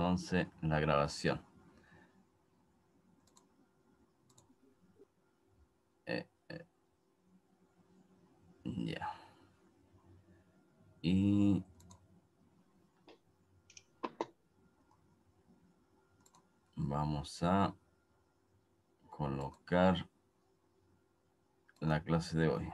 entonces la grabación. Eh, eh, ya. Y... Vamos a colocar la clase de hoy.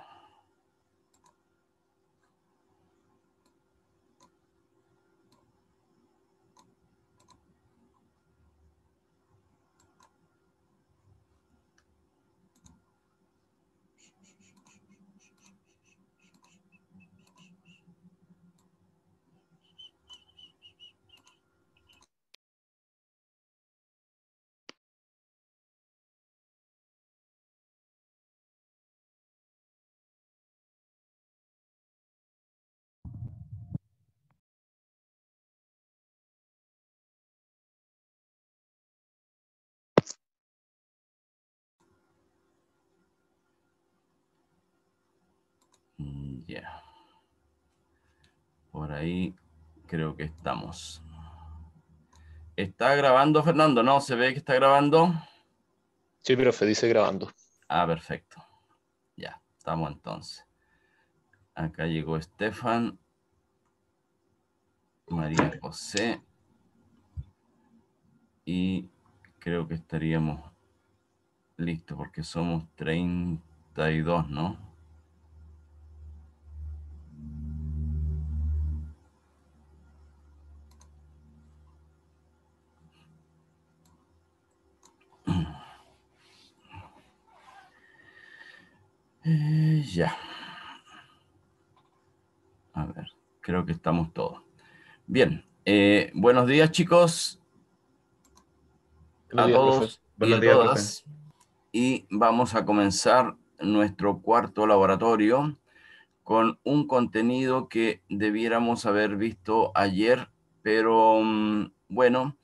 Mm, ya. Por ahí creo que estamos. ¿Está grabando, Fernando? ¿No? ¿Se ve que está grabando? Sí, profe, dice grabando. Ah, perfecto. Ya, estamos entonces. Acá llegó Estefan. María José. Y creo que estaríamos listos porque somos 32, ¿no? Eh, ya. A ver, creo que estamos todos. Bien. Eh, buenos días, chicos. a todos y a Y vamos a comenzar nuestro cuarto laboratorio con un contenido que debiéramos haber visto ayer, pero mm, bueno,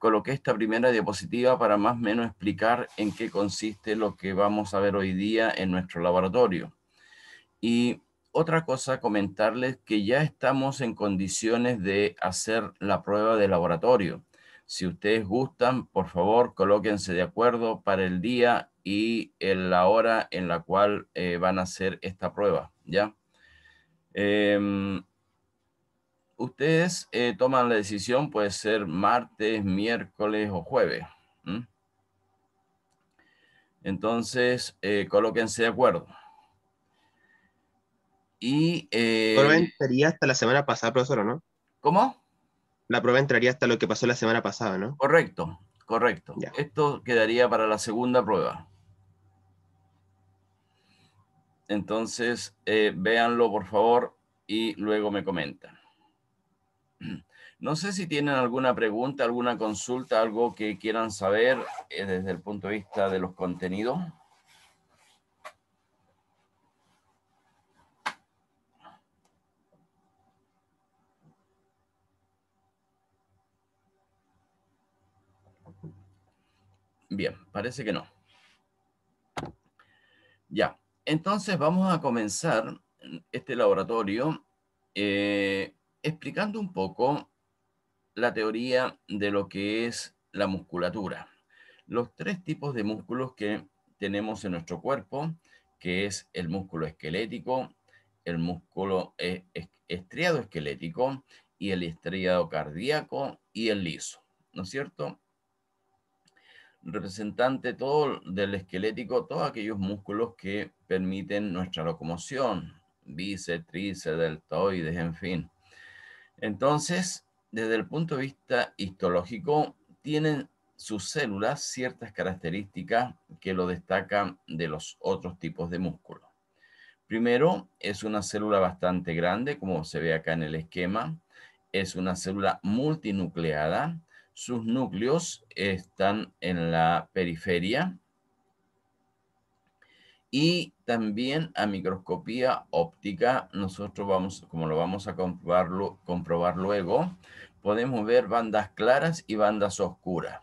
coloqué esta primera diapositiva para más o menos explicar en qué consiste lo que vamos a ver hoy día en nuestro laboratorio. Y otra cosa comentarles que ya estamos en condiciones de hacer la prueba de laboratorio. Si ustedes gustan, por favor, colóquense de acuerdo para el día y la hora en la cual eh, van a hacer esta prueba, ¿ya? Em, ustedes eh, toman la decisión, puede ser martes, miércoles o jueves. Entonces, eh, colóquense de acuerdo. Y... Eh, la prueba entraría hasta la semana pasada, profesor, ¿no? ¿Cómo? La prueba entraría hasta lo que pasó la semana pasada, ¿no? Correcto, correcto. Esto quedaría para la segunda prueba. Entonces, véanlo, por favor, y luego me comentan. No sé si tienen alguna pregunta, alguna consulta, algo que quieran saber eh, desde el punto de vista de los contenidos. Bien, parece que no. Ya, entonces vamos a comenzar este laboratorio eh, explicando un poco la teoría de lo que es la musculatura. Los tres tipos de músculos que tenemos en nuestro cuerpo, que es el músculo esquelético, el músculo e-, estriado esquelético y el estriado cardíaco y el liso, ¿no es cierto? Representante todo del esquelético, todos aquellos músculos que permiten nuestra locomoción, bíceps, tríceps, deltoides, en fin entonces, desde el punto de vista histológico, tienen sus células ciertas características que lo destacan de los otros tipos de músculo. Primero, es una célula bastante grande, como se ve acá en el esquema. Es una célula multinucleada. Sus núcleos están en la periferia y también a microscopía óptica, nosotros vamos, como lo vamos a comprobarlo, comprobar luego, podemos ver bandas claras y bandas oscuras.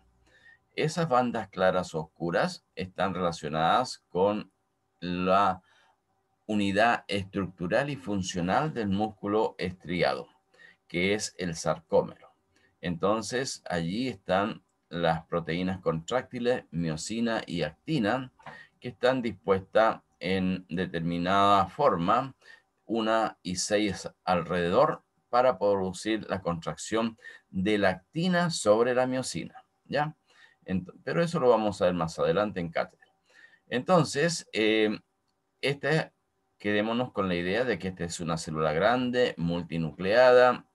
Esas bandas claras oscuras están relacionadas con la unidad estructural y funcional del músculo estriado, que es el sarcómero. Entonces, allí están las proteínas contráctiles, miocina y actina, que están dispuestas en determinada forma, una y seis alrededor, para producir la contracción de la actina sobre la miocina. ¿ya? pero eso lo vamos a ver más adelante en cátedra. Entonces, eh, este, quedémonos con la idea de que esta es una célula grande, multinucleada,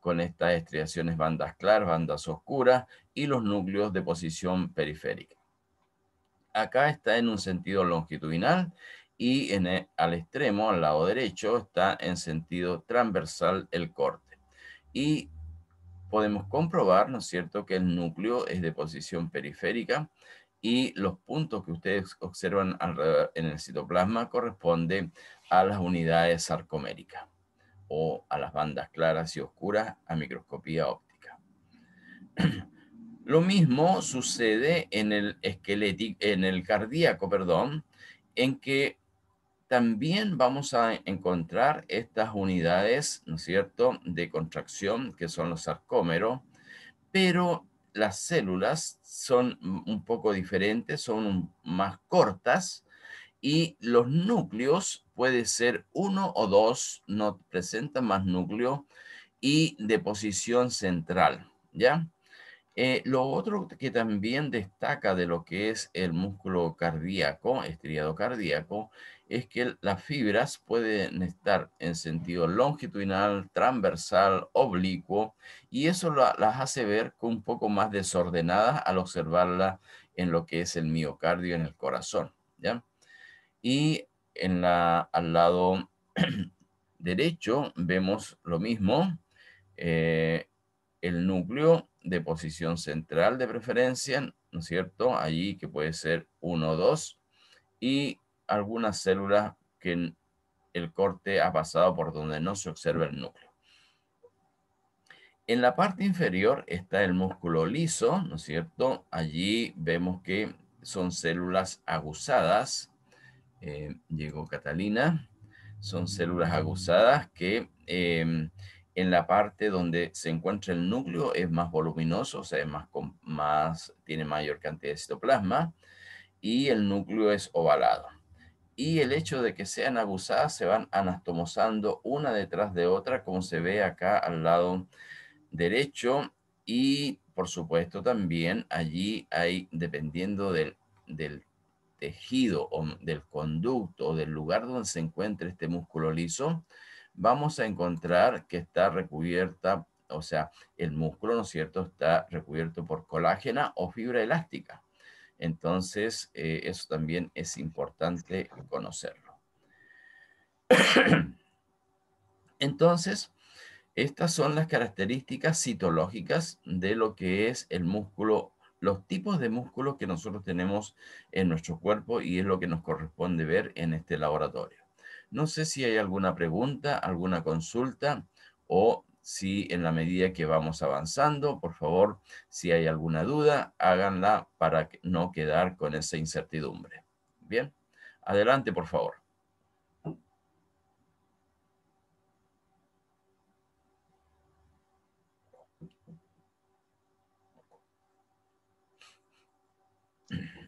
con estas estriaciones bandas claras, bandas oscuras y los núcleos de posición periférica acá está en un sentido longitudinal y en e, al extremo, al lado derecho, está en sentido transversal el corte. Y podemos comprobar, ¿no es cierto?, que el núcleo es de posición periférica y los puntos que ustedes observan en el citoplasma corresponden a las unidades sarcoméricas o a las bandas claras y oscuras a microscopía óptica. Lo mismo sucede en el esquelético, en el cardíaco, perdón, en que también vamos a encontrar estas unidades, ¿no es cierto?, de contracción, que son los sarcómeros, pero las células son un poco diferentes, son más cortas y los núcleos puede ser uno o dos, no presentan más núcleo y de posición central, ¿ya? Eh, lo otro que también destaca de lo que es el músculo cardíaco, estriado cardíaco, es que las fibras pueden estar en sentido longitudinal, transversal, oblicuo, y eso las hace ver un poco más desordenadas al observarlas en lo que es el miocardio en el corazón. ¿ya? Y en la, al lado derecho vemos lo mismo, eh, el núcleo de posición central de preferencia, ¿no es cierto? Allí que puede ser 1 o 2, y algunas células que el corte ha pasado por donde no se observa el núcleo. En la parte inferior está el músculo liso, ¿no es cierto? Allí vemos que son células aguzadas. Eh, llegó Catalina. Son células aguzadas que em, en la parte donde se encuentra el núcleo es más voluminoso, o sea, más, más, tiene mayor cantidad de citoplasma y el núcleo es ovalado. Y el hecho de que sean abusadas se van anastomosando una detrás de otra, como se ve acá al lado derecho. Y por supuesto también allí hay, dependiendo del, del tejido o del conducto o del lugar donde se encuentra este músculo liso, vamos a encontrar que está recubierta, o sea, el músculo, ¿no es cierto?, está recubierto por colágena o fibra elástica. Entonces, eh, eso también es importante conocerlo. Entonces, estas son las características citológicas de lo que es el músculo, los tipos de músculos que nosotros tenemos en nuestro cuerpo y es lo que nos corresponde ver en este laboratorio. No sé si hay alguna pregunta, alguna consulta o si en la medida que vamos avanzando, por favor, si hay alguna duda, háganla para no quedar con esa incertidumbre. Bien, adelante, por favor.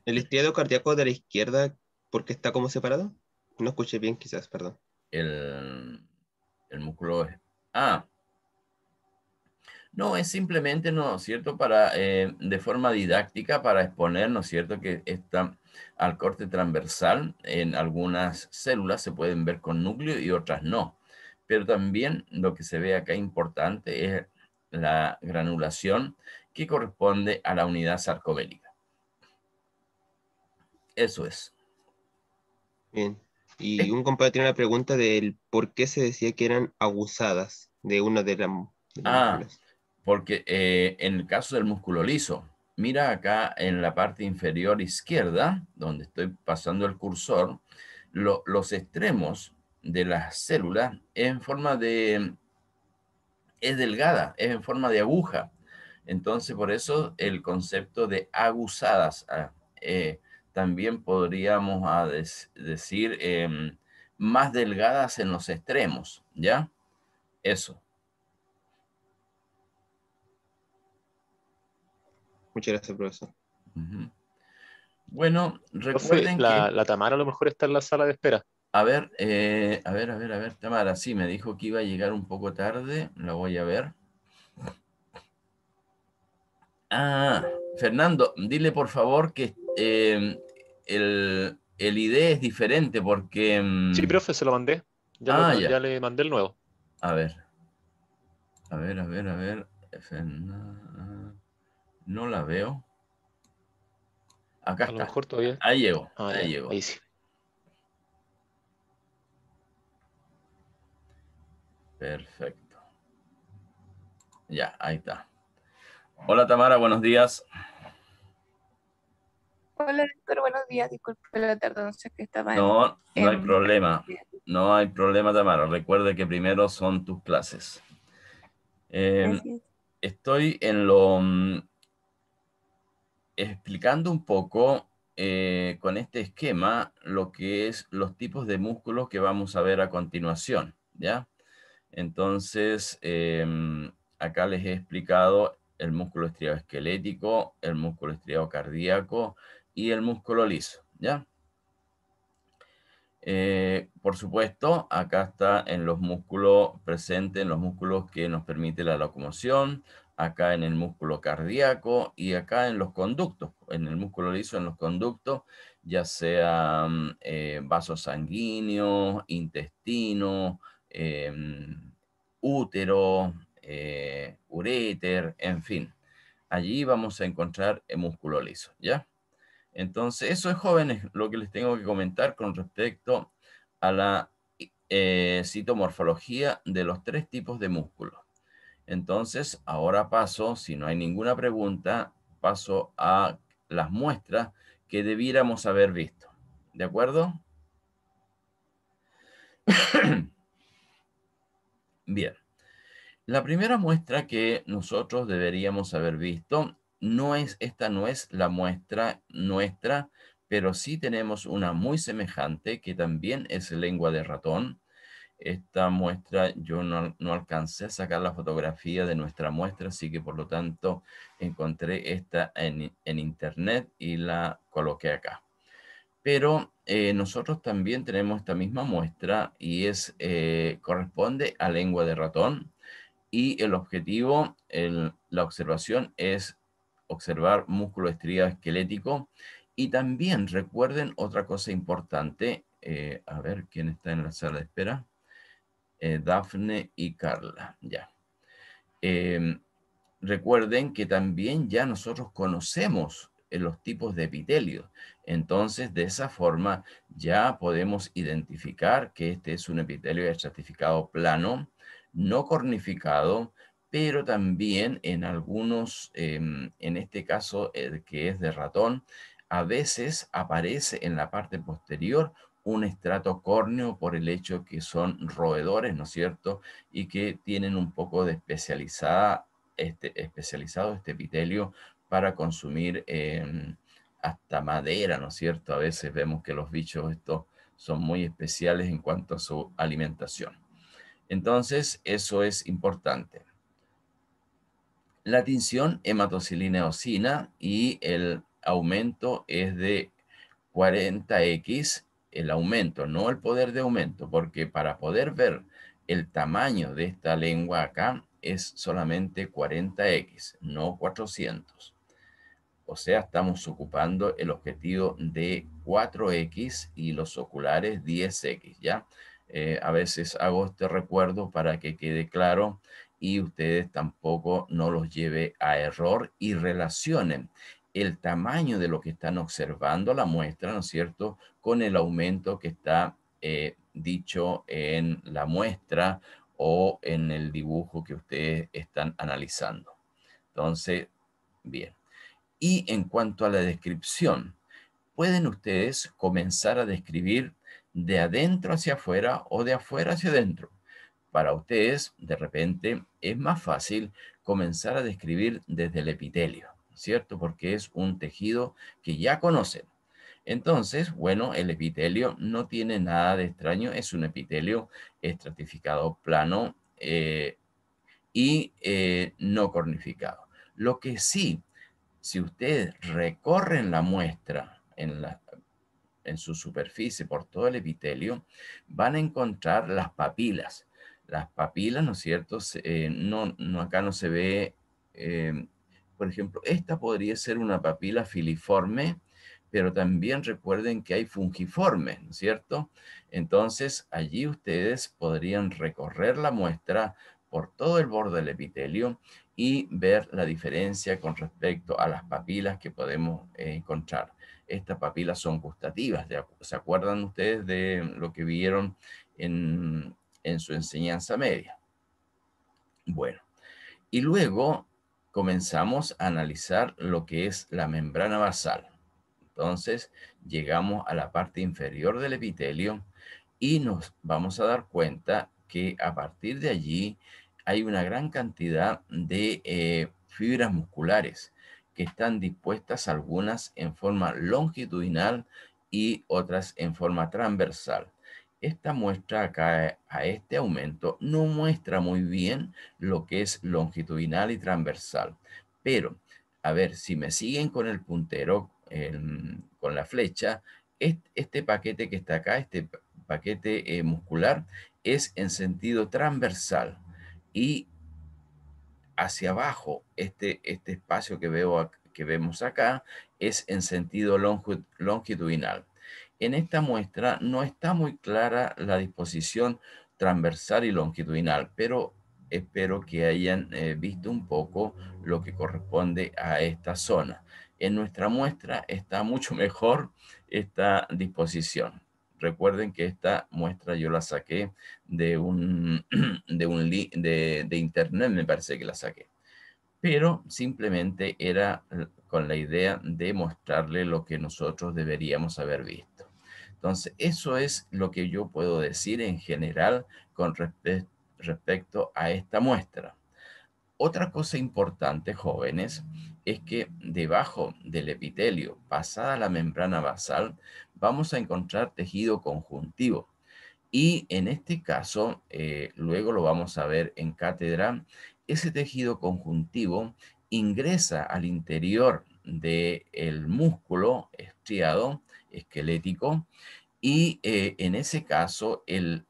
¿El estriado cardíaco de la izquierda, por qué está como separado? No escuché bien, quizás, perdón. El, el músculo. Ah. No, es simplemente, ¿no es cierto?, para, eh, de forma didáctica para exponer, ¿no es cierto?, que está al corte transversal en algunas células se pueden ver con núcleo y otras no. Pero también lo que se ve acá importante es la granulación que corresponde a la unidad sarcobélica. Eso es. Bien. Y un compañero tiene una pregunta del por qué se decía que eran aguzadas de una de, las ah, Porque eh, en el caso del músculo liso, mira acá en la parte inferior izquierda, donde estoy pasando el cursor, los extremos de las células es en forma de, es delgada, es en forma de aguja. Entonces, por eso el concepto de aguzadas. Ah, eh, también podríamos ah, decir em, más delgadas en los extremos, ¿ya? Eso. Muchas gracias, profesor. Bueno, recuerden que... La Tamara a lo mejor está en la sala de espera. A ver, eh, a ver, a ver, a ver, Tamara, sí, me dijo que iba a llegar un poco tarde, la voy a ver. Ah, Fernando, dile por favor que eh, el, el ID es diferente porque... Mm, sí, profe, se lo mandé. Ah, ya, ya. le mandé el nuevo. A ver. A ver, a ver, a ver. No la veo. Acá está. Ahí llegó. Ah, ahí llegó. Ahí sí. Perfecto. Ya, ahí está. Hola Tamara, buenos días. Hola, doctor. buenos días. Disculpe la tardanza que estaba. No, no hay problema. No hay problema, Tamara. Recuerde que primero son tus clases. Em, estoy en lo mm, explicando un poco eh, con este esquema lo que es los tipos de músculos que vamos a ver a continuación, ¿ya? Entonces, em, acá les he explicado el músculo estriado esquelético, el músculo estriado cardíaco, y el músculo liso, ¿ya? Eh, por supuesto, acá está en los músculos presentes, en los músculos que nos permite la locomoción, acá en el músculo cardíaco y acá en los conductos, en el músculo liso, en los conductos, ya sea mm, eh, vasos sanguíneos, intestino, em, útero, eh, ureter, en fin. Allí vamos a encontrar el músculo liso, ¿ya? Entonces, eso es jóvenes, lo que les tengo que comentar con respecto a la eh, citomorfología de los tres tipos de músculos. Entonces, ahora paso, si no hay ninguna pregunta, paso a las muestras que debiéramos haber visto. ¿De acuerdo? Bien. La primera muestra que nosotros deberíamos haber visto no es, esta no es la muestra nuestra, pero sí tenemos una muy semejante que también es lengua de ratón. Esta muestra, yo no, alcancé a sacar la fotografía de nuestra muestra, así que por lo tanto encontré esta en, internet y la coloqué acá. Pero eh, nosotros también tenemos esta misma muestra y es, eh, corresponde a lengua de ratón y el objetivo, la observación es observar músculo estriado esquelético. Y también recuerden otra cosa importante, eh, a ver quién está en la sala de espera, Daphne eh, Dafne y Carla, ya. Em, recuerden que también ya nosotros conocemos eh, los tipos de epitelio, Entonces, de esa forma ya podemos identificar que este es un epitelio estratificado plano, no cornificado, pero también en algunos, em, en este caso eh, que es de ratón, a veces aparece en la parte posterior un estrato córneo por el hecho que son roedores, ¿no es cierto? Y que tienen un poco de especializada, este, especializado este epitelio para consumir em, hasta madera, ¿no es cierto? A veces vemos que los bichos estos son muy especiales en cuanto a su alimentación. Entonces, eso es importante. La tinción hematocilina eosina y el aumento es de 40x, el aumento, no el poder de aumento, porque para poder ver el tamaño de esta lengua acá es solamente 40x, no 400. O sea, estamos ocupando el objetivo de 4x y los oculares 10x, ¿ya? Eh, a veces hago este recuerdo para que quede claro y ustedes tampoco no los lleve a error y relacionen el tamaño de lo que están observando la muestra, ¿no es cierto?, con el aumento que está eh, dicho en la muestra o en el dibujo que ustedes están analizando. Entonces, bien. Y en cuanto a la descripción, pueden ustedes comenzar a describir de adentro hacia afuera o de afuera hacia adentro. Para ustedes, de repente, es más fácil comenzar a describir desde el epitelio, ¿cierto? Porque es un tejido que ya conocen. Entonces, bueno, el epitelio no tiene nada de extraño, es un epitelio estratificado plano eh, y eh, no cornificado. Lo que sí, si ustedes recorren la muestra en su superficie por todo el epitelio, van a encontrar las papilas las papilas, ¿no es cierto? Eh, no, no, acá no se ve, eh, por ejemplo, esta podría ser una papila filiforme, pero también recuerden que hay fungiformes, ¿no es cierto? Entonces, allí ustedes podrían recorrer la muestra por todo el borde del epitelio y ver la diferencia con respecto a las papilas que podemos eh, encontrar. Estas papilas son gustativas, ¿se acuerdan ustedes de lo que vieron en, en su enseñanza media. Bueno, y luego comenzamos a analizar lo que es la membrana basal. Entonces, llegamos a la parte inferior del epitelio y nos vamos a dar cuenta que a partir de allí hay una gran cantidad de eh, fibras musculares que están dispuestas algunas en forma longitudinal y otras en forma transversal esta muestra acá eh, a este aumento no muestra muy bien lo que es longitudinal y transversal. Pero, a ver, si me siguen con el puntero, con la flecha, este, paquete que está acá, este paquete eh, muscular, es en sentido transversal. Y hacia abajo, este, este espacio que, veo, que vemos acá, es en sentido longitudinal en esta muestra no está muy clara la disposición transversal y longitudinal, pero espero que hayan eh, visto un poco lo que corresponde a esta zona. En nuestra muestra está mucho mejor esta disposición. Recuerden que esta muestra yo la saqué de un, de internet, me parece que la saqué. Pero simplemente era eh, con la idea de mostrarle lo que nosotros deberíamos haber visto. Entonces, eso es lo que yo puedo decir en general con respecto a esta muestra. Otra cosa importante, jóvenes, es que debajo del epitelio, pasada la membrana basal, vamos a encontrar tejido conjuntivo. Y en este caso, eh, luego lo vamos a ver en cátedra, ese tejido conjuntivo ingresa al interior del músculo estriado esquelético y eh, en ese caso el,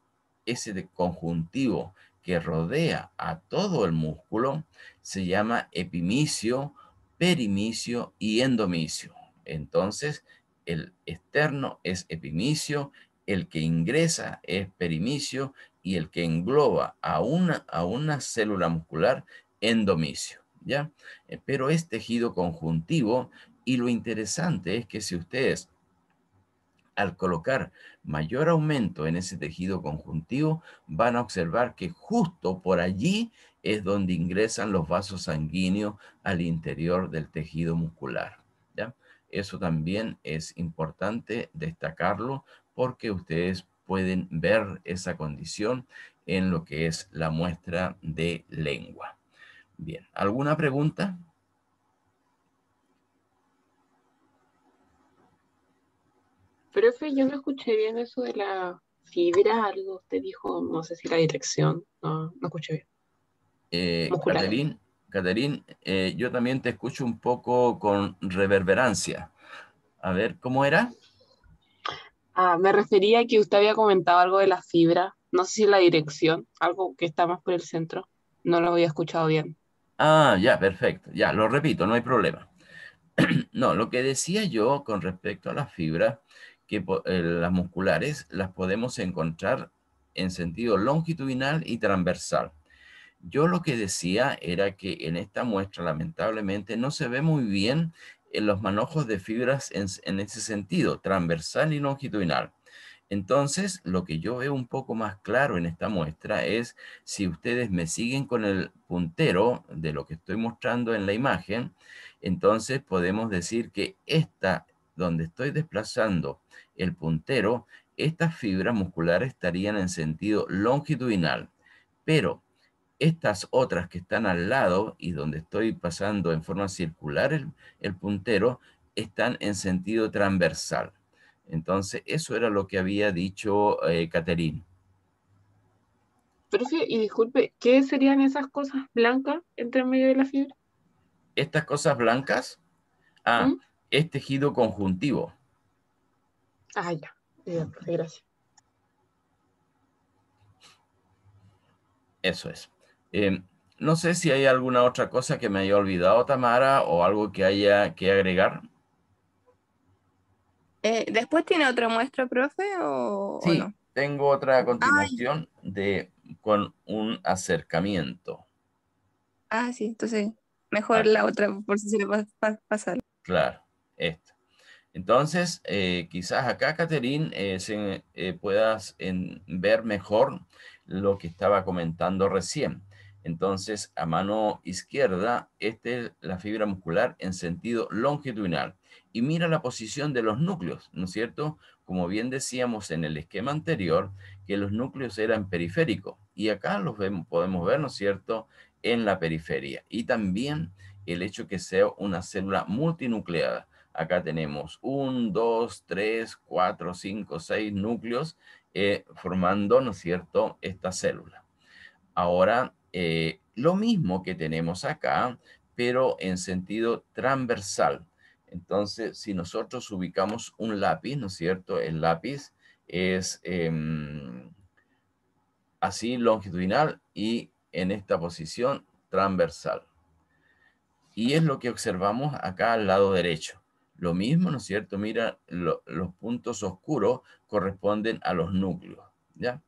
ese conjuntivo que rodea a todo el músculo se llama epimicio, perimicio y endomicio. Entonces, el externo es epimicio, el que ingresa es perimicio y el que engloba a una, a una célula muscular, endomicio. ¿ya? Eh, pero es tejido conjuntivo y lo interesante es que si ustedes al colocar mayor aumento en ese tejido conjuntivo, van a observar que justo por allí es donde ingresan los vasos sanguíneos al interior del tejido muscular. ¿ya? Eso también es importante destacarlo porque ustedes pueden ver esa condición en lo que es la muestra de lengua. Bien, ¿alguna pregunta? Profe, yo no escuché bien eso de la fibra, algo usted dijo, no sé si la dirección, no, no escuché bien. Eh, Caterín, eh, yo también te escucho un poco con reverberancia. A ver, ¿cómo era? Ah, me refería a que usted había comentado algo de la fibra, no sé si la dirección, algo que está más por el centro, no lo había escuchado bien. Ah, ya, perfecto, ya, lo repito, no hay problema. no, lo que decía yo con respecto a la fibra que eh, las musculares las podemos encontrar en sentido longitudinal y transversal. Yo lo que decía era que en esta muestra lamentablemente no se ve muy bien en eh, los manojos de fibras en ese sentido, transversal y longitudinal. Entonces, lo que yo veo un poco más claro en esta muestra es si ustedes me siguen con el puntero de lo que estoy mostrando en la imagen, entonces podemos decir que esta, donde estoy desplazando el puntero, estas fibras musculares estarían en sentido longitudinal, pero estas otras que están al lado y donde estoy pasando en forma circular el, puntero, están en sentido transversal. Entonces, eso era lo que había dicho eh, Caterine. y disculpe, ¿qué serían esas cosas blancas entre medio de la fibra? Estas cosas blancas, ah, ¿Mm? es tejido conjuntivo. Ah, ya. gracias. Eso es. Eh, no sé si hay alguna otra cosa que me haya olvidado, Tamara, o algo que haya que agregar. Eh, ¿Después tiene otra muestra, profe? O, sí, tengo otra continuación de con un acercamiento. Ah, sí, entonces mejor la otra, por si se le va a pasar. Claro, esta. Entonces, eh, quizás acá, Catherine, eh, se, eh, puedas ver mejor lo que estaba comentando recién. Entonces, a mano izquierda, esta es la fibra muscular en sentido longitudinal. Y mira la posición de los núcleos, ¿no es cierto? Como bien decíamos en el esquema anterior, que los núcleos eran periféricos. Y acá los podemos ver, ¿no es cierto?, en la periferia. Y también el hecho que sea una célula multinucleada. Acá tenemos 1, 2, 3, 4, 5, 6 núcleos eh, formando, ¿no es cierto?, esta célula. Ahora, eh, lo mismo que tenemos acá, pero en sentido transversal. Entonces, si nosotros ubicamos un lápiz, ¿no es cierto?, el lápiz es em, así longitudinal y en esta posición transversal. Y es lo que observamos acá al lado derecho. Lo mismo, ¿no es cierto? Mira, los puntos oscuros corresponden a los núcleos, ¿ya?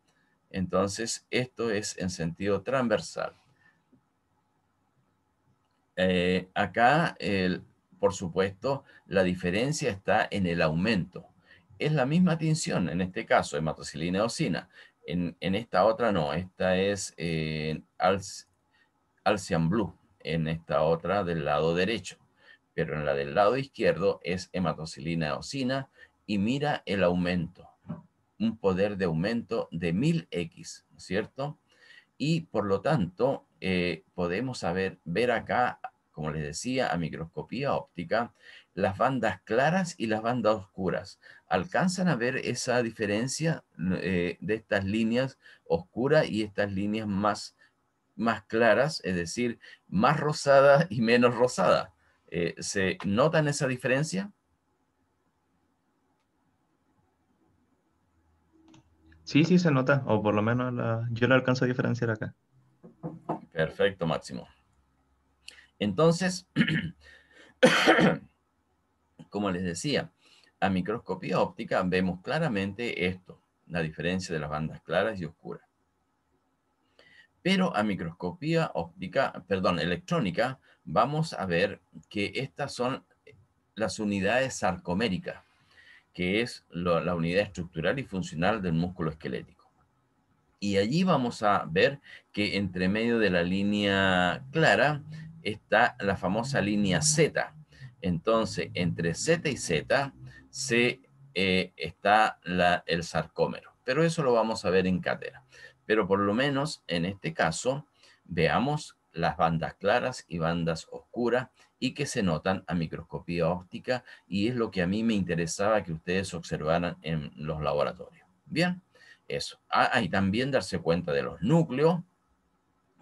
Entonces, esto es en sentido transversal. Eh, acá, por supuesto, la diferencia está en el aumento. Es la misma tinción, en este caso, hematocilina y eosina. En, esta otra no, esta es eh, Alcian Blue, en esta otra del lado derecho pero en la del lado izquierdo es hematocilina eosina y mira el aumento, un poder de aumento de 1000x, ¿no es cierto? Y por lo tanto, eh, podemos saber, ver acá, como les decía, a microscopía óptica, las bandas claras y las bandas oscuras. ¿Alcanzan a ver esa diferencia eh, de estas líneas oscuras y estas líneas más, más claras, es decir, más rosadas y menos rosadas? Eh, ¿Se notan esa diferencia? Sí, sí se nota, o por lo menos yo no alcanzo a diferenciar acá. Perfecto, Máximo. Entonces, como les decía, a microscopía óptica vemos claramente esto, la diferencia de las bandas claras y oscuras. Pero a microscopía óptica, perdón, electrónica, vamos a ver que estas son las unidades sarcoméricas, que es la unidad estructural y funcional del músculo esquelético. Y allí vamos a ver que entre medio de la línea clara está la famosa línea Z. Entonces, entre Z y Z se, eh, está el sarcómero. Pero eso lo vamos a ver en cátedra. Pero por lo menos en este caso, veamos las bandas claras y bandas oscuras y que se notan a microscopía óptica y es lo que a mí me interesaba que ustedes observaran en los laboratorios. Bien, eso. Ah, y también darse cuenta de los núcleos,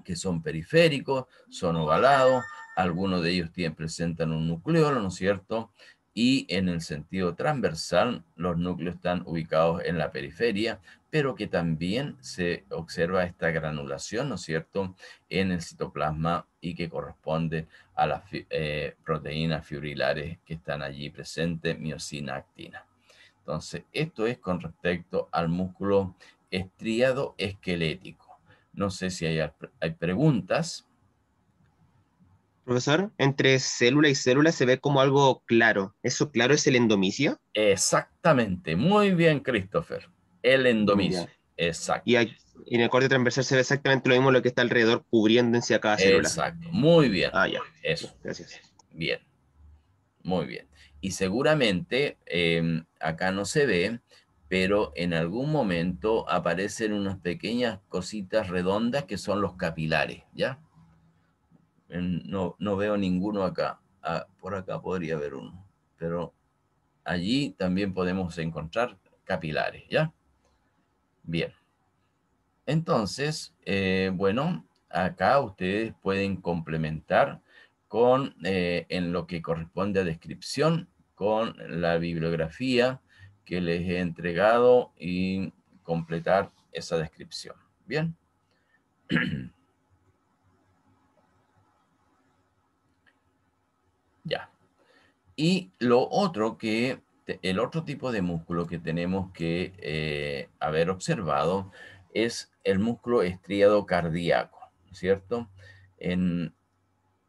que son periféricos, son ovalados, algunos de ellos tienen, presentan un núcleo, ¿no es cierto? y en el sentido transversal los núcleos están ubicados en la periferia, pero que también se observa esta granulación, ¿no es cierto?, en el citoplasma y que corresponde a las eh, proteínas fibrilares que están allí presentes, miocina, actina. Entonces, esto es con respecto al músculo estriado esquelético. No sé si hay, hay preguntas profesor, entre célula y célula se ve como algo claro. ¿Eso claro es el endomisio. Exactamente. Muy bien, Christopher. El endomisio. Exacto. Y, en el corte transversal se ve exactamente lo mismo lo que está alrededor cubriéndose a cada célula. Exacto. Muy bien. Ah, ya. Eso. Gracias. Bien. Muy bien. Y seguramente em, acá no se ve, pero en algún momento aparecen unas pequeñas cositas redondas que son los capilares, ¿ya? no, veo ninguno acá. Ah, por acá podría haber uno, pero allí también podemos encontrar capilares, ¿ya? Bien. Entonces, eh, bueno, acá ustedes pueden complementar con, eh, en lo que corresponde a descripción, con la bibliografía que les he entregado y completar esa descripción. Bien. Ya. Y lo otro que, el otro tipo de músculo que tenemos que eh, haber observado es el músculo estriado cardíaco, ¿cierto? En,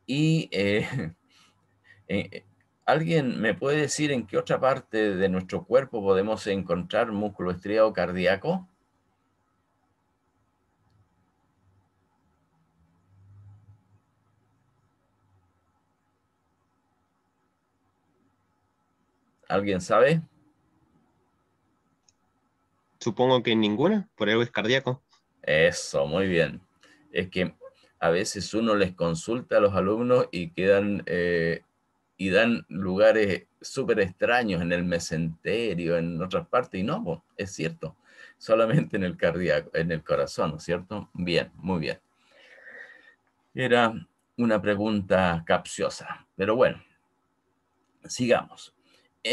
y eh, eh, alguien me puede decir en qué otra parte de nuestro cuerpo podemos encontrar músculo estriado cardíaco? ¿Alguien sabe? Supongo que ninguna, por algo es cardíaco. Eso, muy bien. Es que a veces uno les consulta a los alumnos y quedan eh, y dan lugares súper extraños en el mesenterio, en otras partes, y no, es cierto, solamente en el cardíaco, en el corazón, cierto? Bien, muy bien. Era una pregunta capciosa, pero bueno, sigamos.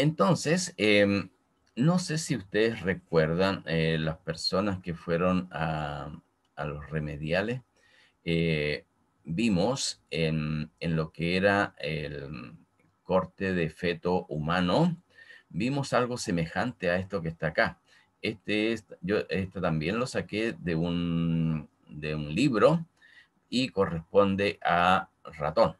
Entonces, em, no sé si ustedes recuerdan eh, las personas que fueron a, los remediales. Eh, vimos en, lo que era el corte de feto humano, vimos algo semejante a esto que está acá. Este es, yo esto también lo saqué de un, de un libro y corresponde a ratón.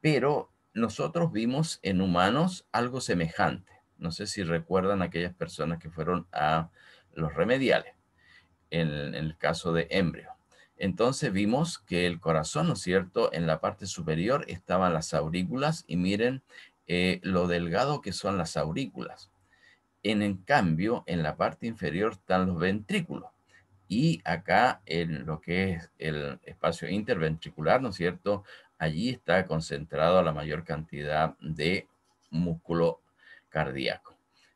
Pero nosotros vimos en humanos algo semejante. No sé si recuerdan aquellas personas que fueron a los remediales, en, el caso de embrio. Entonces vimos que el corazón, ¿no es cierto? En la parte superior estaban las aurículas y miren eh, lo delgado que son las aurículas. En, en, cambio, en la parte inferior están los ventrículos. Y acá en lo que es el espacio interventricular, ¿no es cierto? allí está concentrado la mayor cantidad de músculo cardíaco.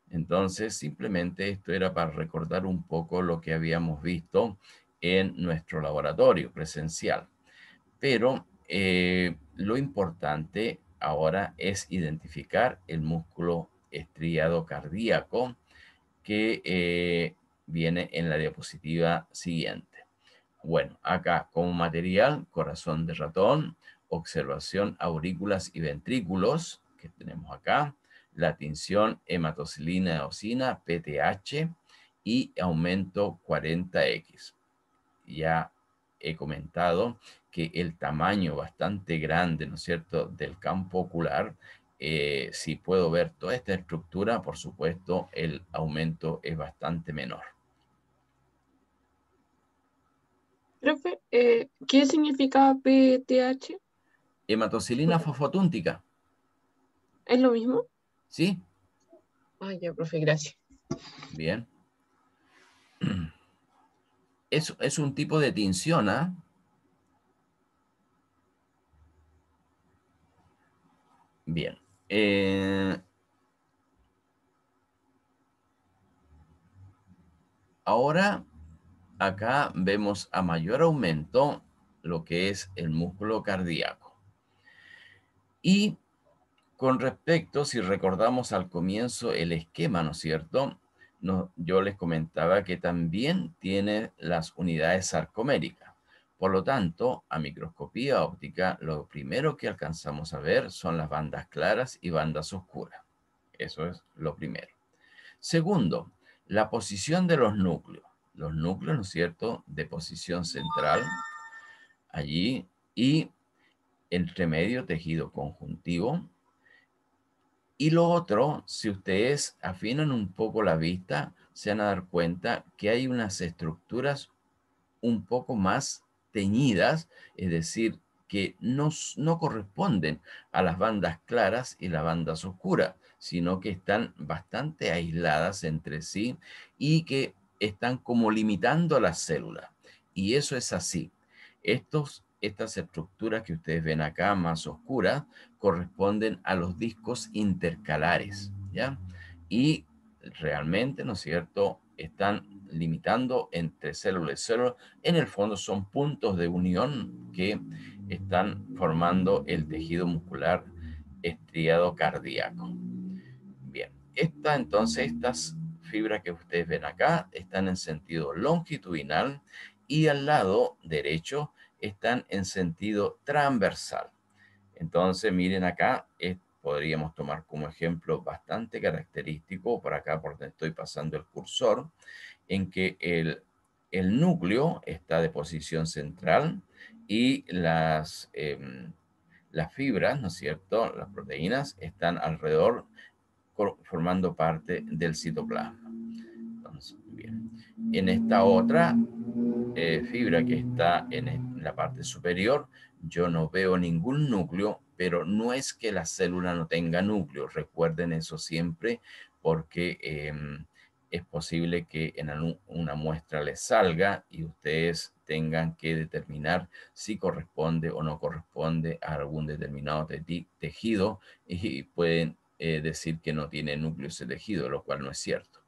Entonces, simplemente esto era para recordar un poco lo que habíamos visto en nuestro laboratorio presencial. Pero eh, lo importante ahora es identificar el músculo estriado cardíaco que eh, viene en la diapositiva siguiente. Bueno, acá como material, corazón de ratón, observación aurículas y ventrículos, que tenemos acá, la tinción hematocilina osina PTH, y aumento 40X. Ya he comentado que el tamaño bastante grande, ¿no es cierto?, del campo ocular, eh, si puedo ver toda esta estructura, por supuesto, el aumento es bastante menor. Profe, eh, ¿qué significa PTH? hematocilina fosfotúntica. ¿Es lo mismo? Sí. Ay, ya, profe, gracias. Bien. Es, es un tipo de tinción, ¿ah? Bien. Eh, ahora, acá vemos a mayor aumento lo que es el músculo cardíaco. Y con respecto, si recordamos al comienzo el esquema, ¿no es cierto? No, yo les comentaba que también tiene las unidades sarcoméricas. Por lo tanto, a microscopía óptica, lo primero que alcanzamos a ver son las bandas claras y bandas oscuras. Eso es lo primero. Segundo, la posición de los núcleos. Los núcleos, ¿no es cierto?, de posición central, allí, y entre medio tejido conjuntivo. Y lo otro, si ustedes afinan un poco la vista, se van a dar cuenta que hay unas estructuras un poco más teñidas, es decir, que no, no corresponden a las bandas claras y las bandas oscuras, sino que están bastante aisladas entre sí y que están como limitando a las células. Y eso es así. Estos estas estructuras que ustedes ven acá más oscuras corresponden a los discos intercalares, ¿ya? Y realmente, ¿no es cierto?, están limitando entre células y células. En el fondo son puntos de unión que están formando el tejido muscular estriado cardíaco. Bien, esta, entonces estas fibras que ustedes ven acá están en sentido longitudinal y al lado derecho están en sentido transversal. Entonces, miren acá, podríamos tomar como ejemplo bastante característico, por acá porque estoy pasando el cursor, en que el, núcleo está de posición central y las, em, las fibras, ¿no es cierto?, las proteínas están alrededor formando parte del citoplasma. Entonces, bien. En esta otra eh, fibra que está en este en la parte superior, yo no veo ningún núcleo, pero no es que la célula no tenga núcleo, recuerden eso siempre, porque em, es posible que en una muestra les salga y ustedes tengan que determinar si corresponde o no corresponde a algún determinado tejido y pueden eh, decir que no tiene núcleo ese tejido, lo cual no es cierto.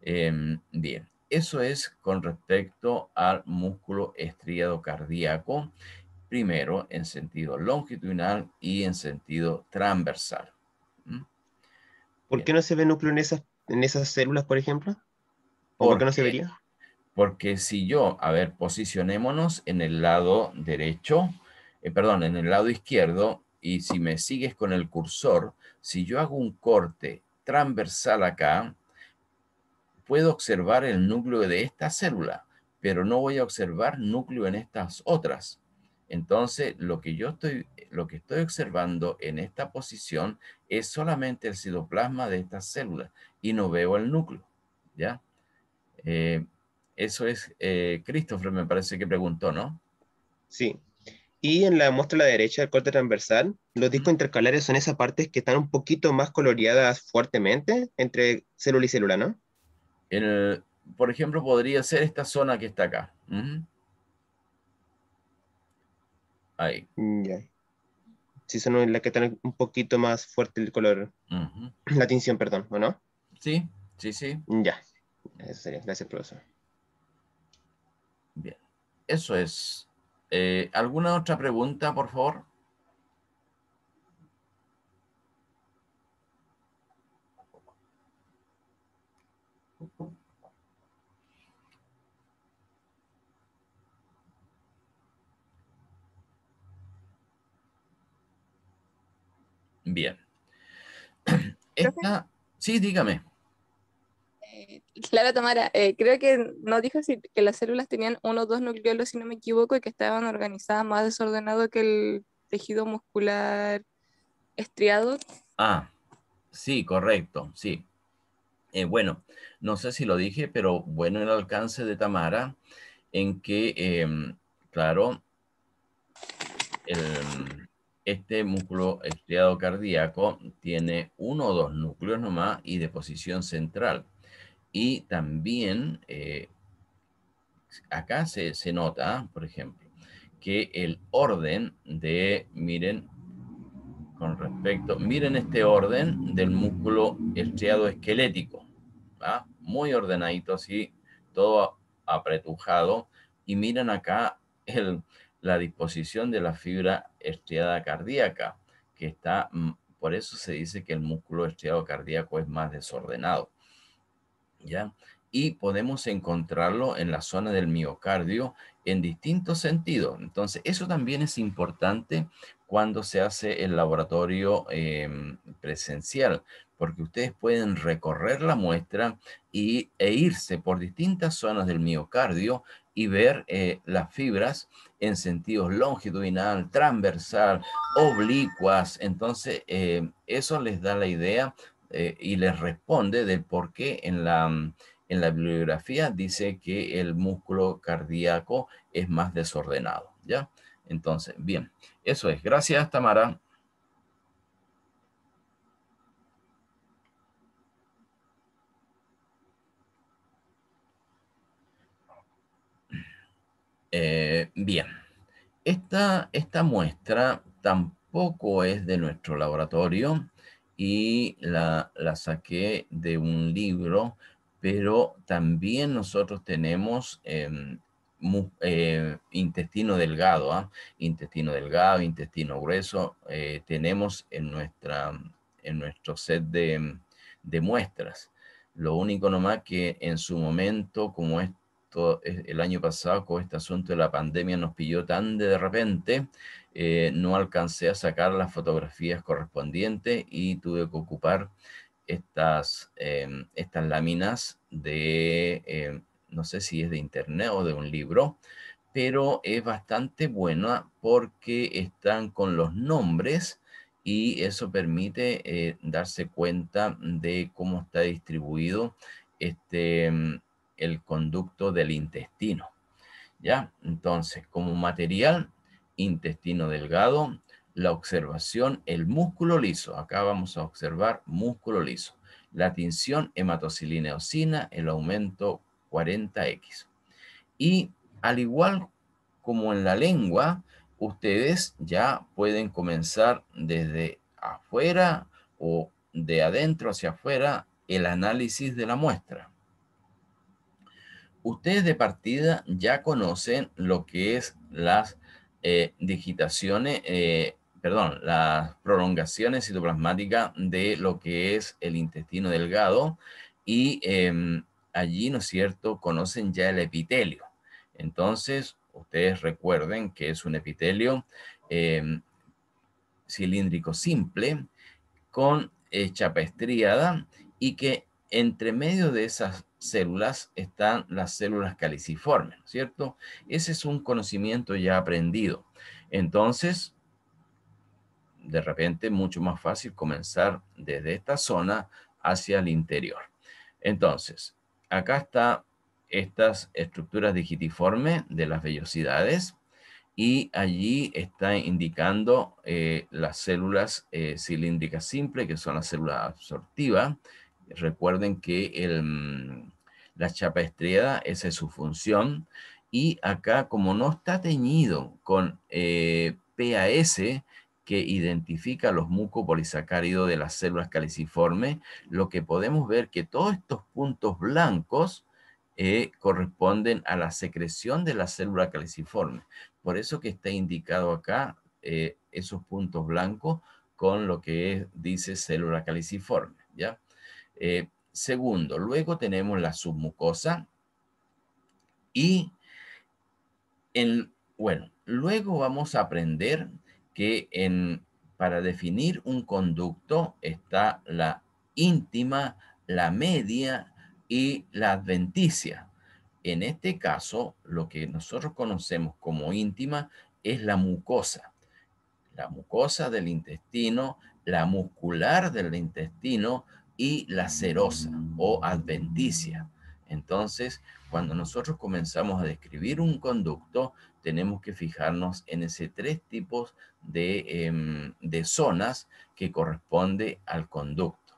Em, bien, eso es con respecto al músculo estriado cardíaco, primero en sentido longitudinal y en sentido transversal. ¿Mm? ¿Por qué no se ve núcleo en esas, en esas células, por ejemplo? ¿O por qué no se vería? Porque si yo, a ver, posicionémonos en el lado derecho, eh, perdón, en el lado izquierdo, y si me sigues con el cursor, si yo hago un corte transversal acá, puedo observar el núcleo de esta célula, pero no voy a observar núcleo en estas otras. Entonces, lo que yo estoy, lo que estoy observando en esta posición es solamente el citoplasma de esta célula y no veo el núcleo, ¿ya? Eh, eso es, eh, Christopher me parece que preguntó, ¿no? Sí. Y en la muestra a la derecha del corte transversal, los discos intercalares son esas partes que están un poquito más coloreadas fuertemente entre célula y célula, ¿no? por ejemplo, podría ser esta zona que está acá. ¿Mm? Ahí. Mm, sí, son las que están un poquito más fuerte el color. La tinción, perdón, bueno no? Sí, sí, sí. Ya. Eso sería. Gracias, profesor. Bien. Eso es. Eh, ¿Alguna otra pregunta, por favor? Bien. Esta, sí, dígame. Eh, Clara Tamara, eh, creo que nos dijo que las células tenían uno o dos nucleolos, si no me equivoco, y que estaban organizadas más desordenado que el tejido muscular estriado. Ah, sí, correcto, sí. Eh, bueno, no sé si lo dije, pero bueno el alcance de Tamara en que, em, claro, este músculo estriado cardíaco tiene uno o dos núcleos nomás y de posición central. Y también eh, acá se nota, por ejemplo, que el orden de, miren, con respecto, miren este orden del músculo estriado esquelético muy ordenadito así, todo apretujado. Y miren acá el, la disposición de la fibra estriada cardíaca, que está, mm, por eso se dice que el músculo estriado cardíaco es más desordenado. ¿Ya? Y podemos encontrarlo en la zona del miocardio en distintos sentidos. Entonces, eso también es importante cuando se hace el laboratorio em, presencial, porque ustedes pueden recorrer la muestra y, e irse por distintas zonas del miocardio y ver eh, las fibras en sentidos longitudinal, transversal, oblicuas. Entonces, eh, eso les da la idea eh, y les responde del por qué en la, en la bibliografía dice que el músculo cardíaco es más desordenado. ¿ya? Entonces, bien, eso es. Gracias, Tamara. Eh, bien, esta, esta muestra tampoco es de nuestro laboratorio y la, la saqué de un libro, pero también nosotros tenemos em, eh, intestino delgado, ¿ah? intestino delgado, intestino grueso, eh, tenemos en, nuestra, en nuestro set de, de, muestras. Lo único nomás que en su momento, como es el año pasado con este asunto de la pandemia nos pilló tan de repente, eh, no alcancé a sacar las fotografías correspondientes y tuve que ocupar estas, em, estas láminas de, em, no sé si es de internet o de un libro, pero es bastante buena porque están con los nombres y eso permite eh, darse cuenta de cómo está distribuido este, em, el conducto del intestino. ¿Ya? Entonces, como material, intestino delgado, la observación, el músculo liso. Acá vamos a observar músculo liso. La tinción hematocilineosina, el aumento 40X. Y al igual como en la lengua, ustedes ya pueden comenzar desde afuera o de adentro hacia afuera el análisis de la muestra ustedes de partida ya conocen lo que es las eh, digitaciones, eh, perdón, las prolongaciones citoplasmáticas de lo que es el intestino delgado y em, allí, ¿no es cierto?, conocen ya el epitelio. Entonces, ustedes recuerden que es un epitelio em, cilíndrico simple con eh, chapa estriada y que entre medio de esas células están las células caliciformes, ¿cierto? Ese es un conocimiento ya aprendido. Entonces, de repente, mucho más fácil comenzar desde esta zona hacia el interior. Entonces, acá están estas estructuras digitiformes de las vellosidades y allí está indicando eh, las células eh, cilíndricas simples, que son las células absortivas. Recuerden que el, la chapa estriada, esa es su función. Y acá, como no está teñido con eh, PAS, que identifica los mucopolisacáridos de las células caliciformes, lo que podemos ver que todos estos puntos blancos eh, corresponden a la secreción de la célula caliciforme. Por eso que está indicado acá eh, esos puntos blancos con lo que dice célula caliciforme. ¿ya? Segundo, luego tenemos la submucosa y, en bueno, luego vamos a aprender que en, para definir un conducto está la íntima, la media y la adventicia. En este caso, lo que nosotros conocemos como íntima es la mucosa. La mucosa del intestino, la muscular del intestino, y la cerosa o adventicia. Entonces, cuando nosotros comenzamos a describir un conducto, tenemos que fijarnos en ese tres tipos em, de, zonas que corresponde al conducto.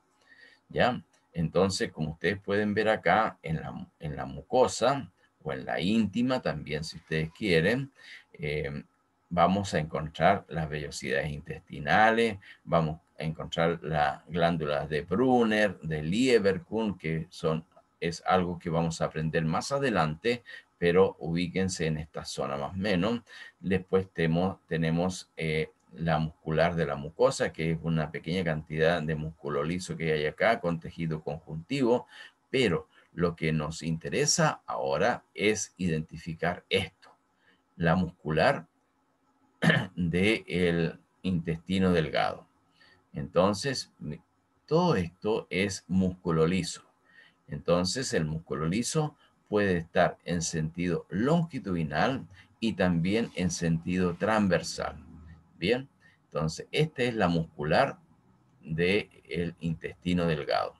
¿Ya? Entonces, como ustedes pueden ver acá, en la, en la mucosa o en la íntima también, si ustedes quieren, em, vamos a encontrar las vellosidades intestinales, vamos encontrar las glándulas de Brunner, de Lieberkun, que son, es algo que vamos a aprender más adelante, pero ubíquense en esta zona más o menos. Después tenemos eh, la muscular de la mucosa, que es una pequeña cantidad de músculo liso que hay acá con tejido conjuntivo, pero lo que nos interesa ahora es identificar esto, la muscular del intestino delgado. Entonces, todo esto es músculo liso. Entonces, el músculo liso puede estar en sentido longitudinal y también en sentido transversal. Bien, entonces, esta es la muscular del intestino delgado.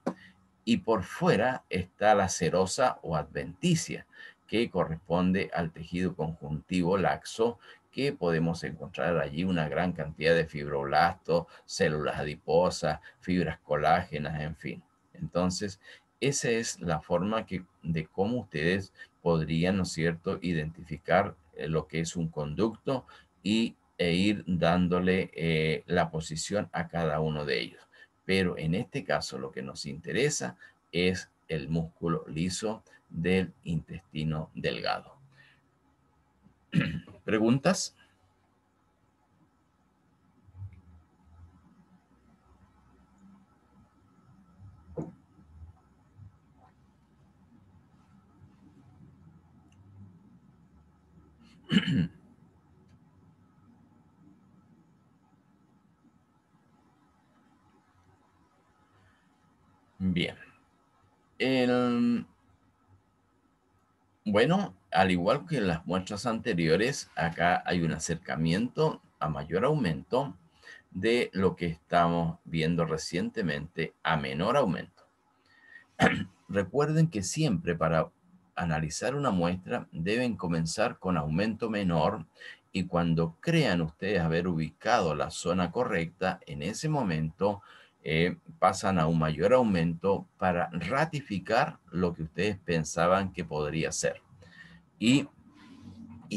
Y por fuera está la serosa o adventicia, que corresponde al tejido conjuntivo laxo podemos encontrar allí una gran cantidad de fibroblastos, células adiposas, fibras colágenas, en fin. Entonces, esa es la forma de cómo ustedes podrían, ¿no es cierto?, identificar eh, lo que es un conducto y, e ir dándole eh, la posición a cada uno de ellos. Pero en este caso lo que nos interesa es el músculo liso del intestino delgado. ¿Preguntas? Bien. El, bueno, al igual que en las muestras anteriores, acá hay un acercamiento a mayor aumento de lo que estamos viendo recientemente a menor aumento. Recuerden que siempre para analizar una muestra deben comenzar con aumento menor y cuando crean ustedes haber ubicado la zona correcta, en ese momento eh, pasan a un mayor aumento para ratificar lo que ustedes pensaban que podría ser. Y,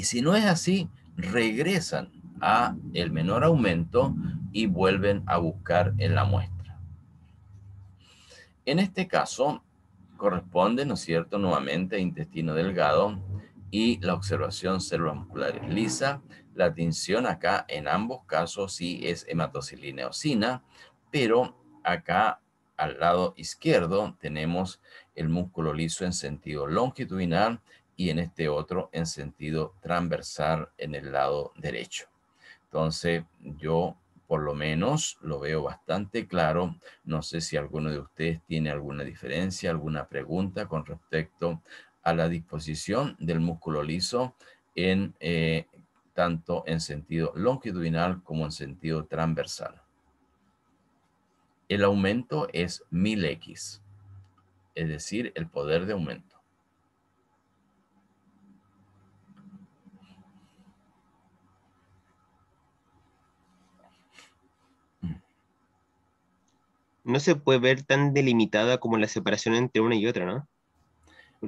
si no es así, regresan a el menor aumento y vuelven a buscar en la muestra. En este caso, corresponde, ¿no es cierto?, nuevamente a intestino delgado y la observación células musculares lisa. La tinción acá, en ambos casos, sí es hematocilina pero acá al lado izquierdo tenemos el músculo liso en sentido longitudinal y en este otro en sentido transversal en el lado derecho. Entonces, yo por lo menos lo veo bastante claro. No sé si alguno de ustedes tiene alguna diferencia, alguna pregunta con respecto a la disposición del músculo liso en eh, tanto en sentido longitudinal como en sentido transversal. El aumento es 1000x, es decir, el poder de aumento. no se puede ver tan delimitada como la separación entre una y otra, ¿no?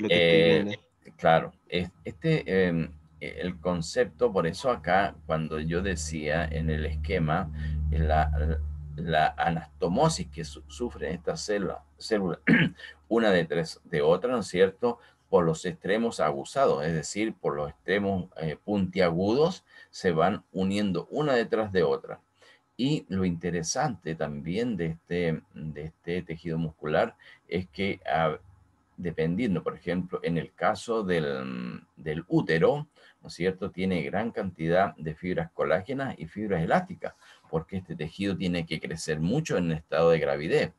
Eh, claro, este, em, e, el concepto, por eso acá, cuando yo decía en el esquema, la, la anastomosis que sufre sufren estas células, una detrás de otra, ¿no es cierto? Por los extremos aguzados, es decir, por los extremos eh, puntiagudos, se van uniendo una detrás de otra. Y lo interesante también de este, de este tejido muscular es que ah, dependiendo, por ejemplo, en el caso del, del, útero, ¿no es cierto?, tiene gran cantidad de fibras colágenas y fibras elásticas, porque este tejido tiene que crecer mucho en el estado de gravidez.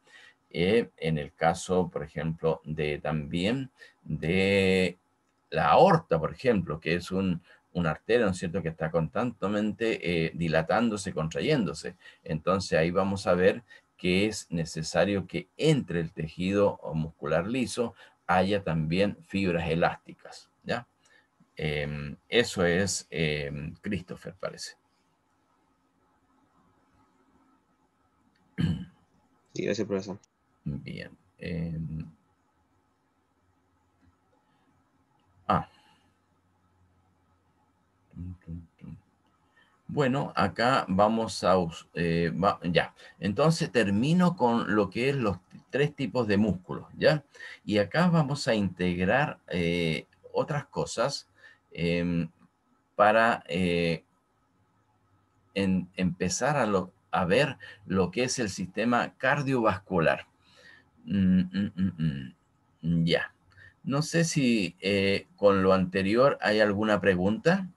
Eh, en el caso, por ejemplo, de también de la aorta, por ejemplo, que es un una arteria, ¿no es cierto?, que está constantemente eh, dilatándose, contrayéndose. Entonces ahí vamos a ver que es necesario que entre el tejido muscular liso haya también fibras elásticas, ¿ya? Em, eso es em, Christopher, parece. Sí, gracias, profesor. Bien. Em, Bueno, acá vamos a... Eh, ya, entonces termino con lo que es los tres tipos de músculos, ¿ya? Y acá vamos a integrar eh, otras cosas em, para eh, empezar a, ver lo que es el sistema cardiovascular. Mm, mm, mm, ya. No sé si con lo anterior hay alguna pregunta.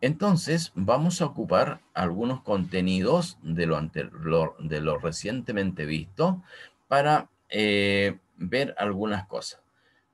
Entonces, vamos a ocupar algunos contenidos de lo, anterior, de lo recientemente visto para eh, ver algunas cosas.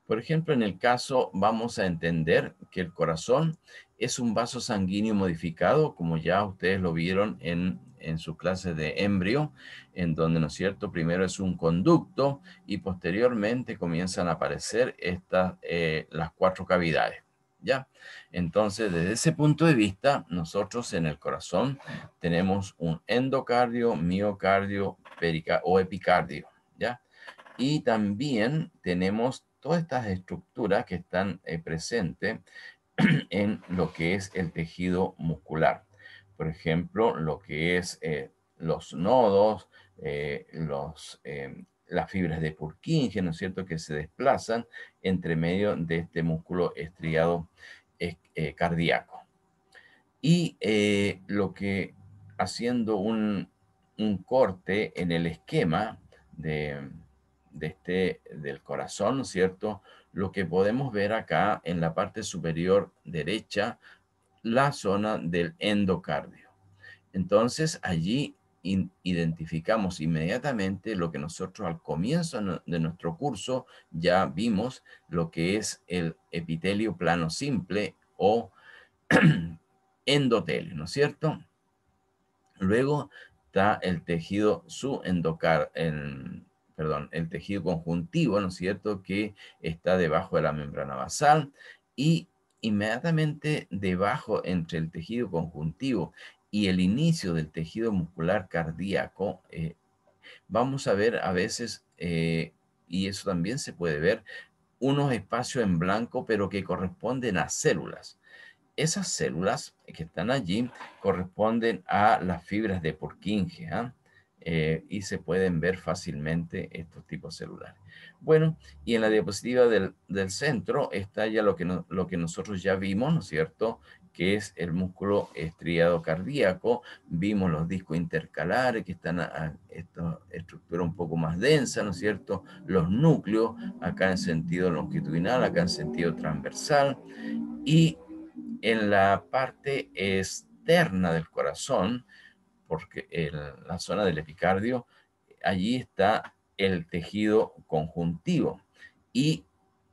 Por ejemplo, en el caso vamos a entender que el corazón es un vaso sanguíneo modificado, como ya ustedes lo vieron en, en su clase de embrio, en donde, ¿no es cierto?, primero es un conducto y posteriormente comienzan a aparecer estas, eh, las cuatro cavidades. ¿ya? Entonces, desde ese punto de vista, nosotros en el corazón tenemos un endocardio, miocardio perica o epicardio, ¿ya? Y también tenemos todas estas estructuras que están eh, presentes en lo que es el tejido muscular. Por ejemplo, lo que es eh, los nodos, eh, los em, las fibras de Purkinje, ¿no es cierto?, que se desplazan entre medio de este músculo estriado eh, cardíaco. Y eh, lo que haciendo un, corte en el esquema de, este, del corazón, ¿no es cierto?, lo que podemos ver acá en la parte superior derecha, la zona del endocardio. Entonces, allí identificamos inmediatamente lo que nosotros al comienzo de nuestro curso ya vimos, lo que es el epitelio plano simple o endotelio, ¿no es cierto? Luego está el tejido subendocar, el, perdón, el tejido conjuntivo, ¿no es cierto?, que está debajo de la membrana basal y inmediatamente debajo entre el tejido conjuntivo y el inicio del tejido muscular cardíaco, eh, vamos a ver a veces, eh, y eso también se puede ver, unos espacios en blanco, pero que corresponden a células. Esas células que están allí corresponden a las fibras de Purkinje, ¿ah? eh, y se pueden ver fácilmente estos tipos celulares. Bueno, y en la diapositiva del, centro está ya lo que, lo que nosotros ya vimos, ¿no es cierto? que es el músculo estriado cardíaco. Vimos los discos intercalares, que están en esta estructura un poco más densa, ¿no es cierto? Los núcleos, acá en sentido longitudinal, acá en sentido transversal. Y en la parte externa del corazón, porque en la zona del epicardio, allí está el tejido conjuntivo. Y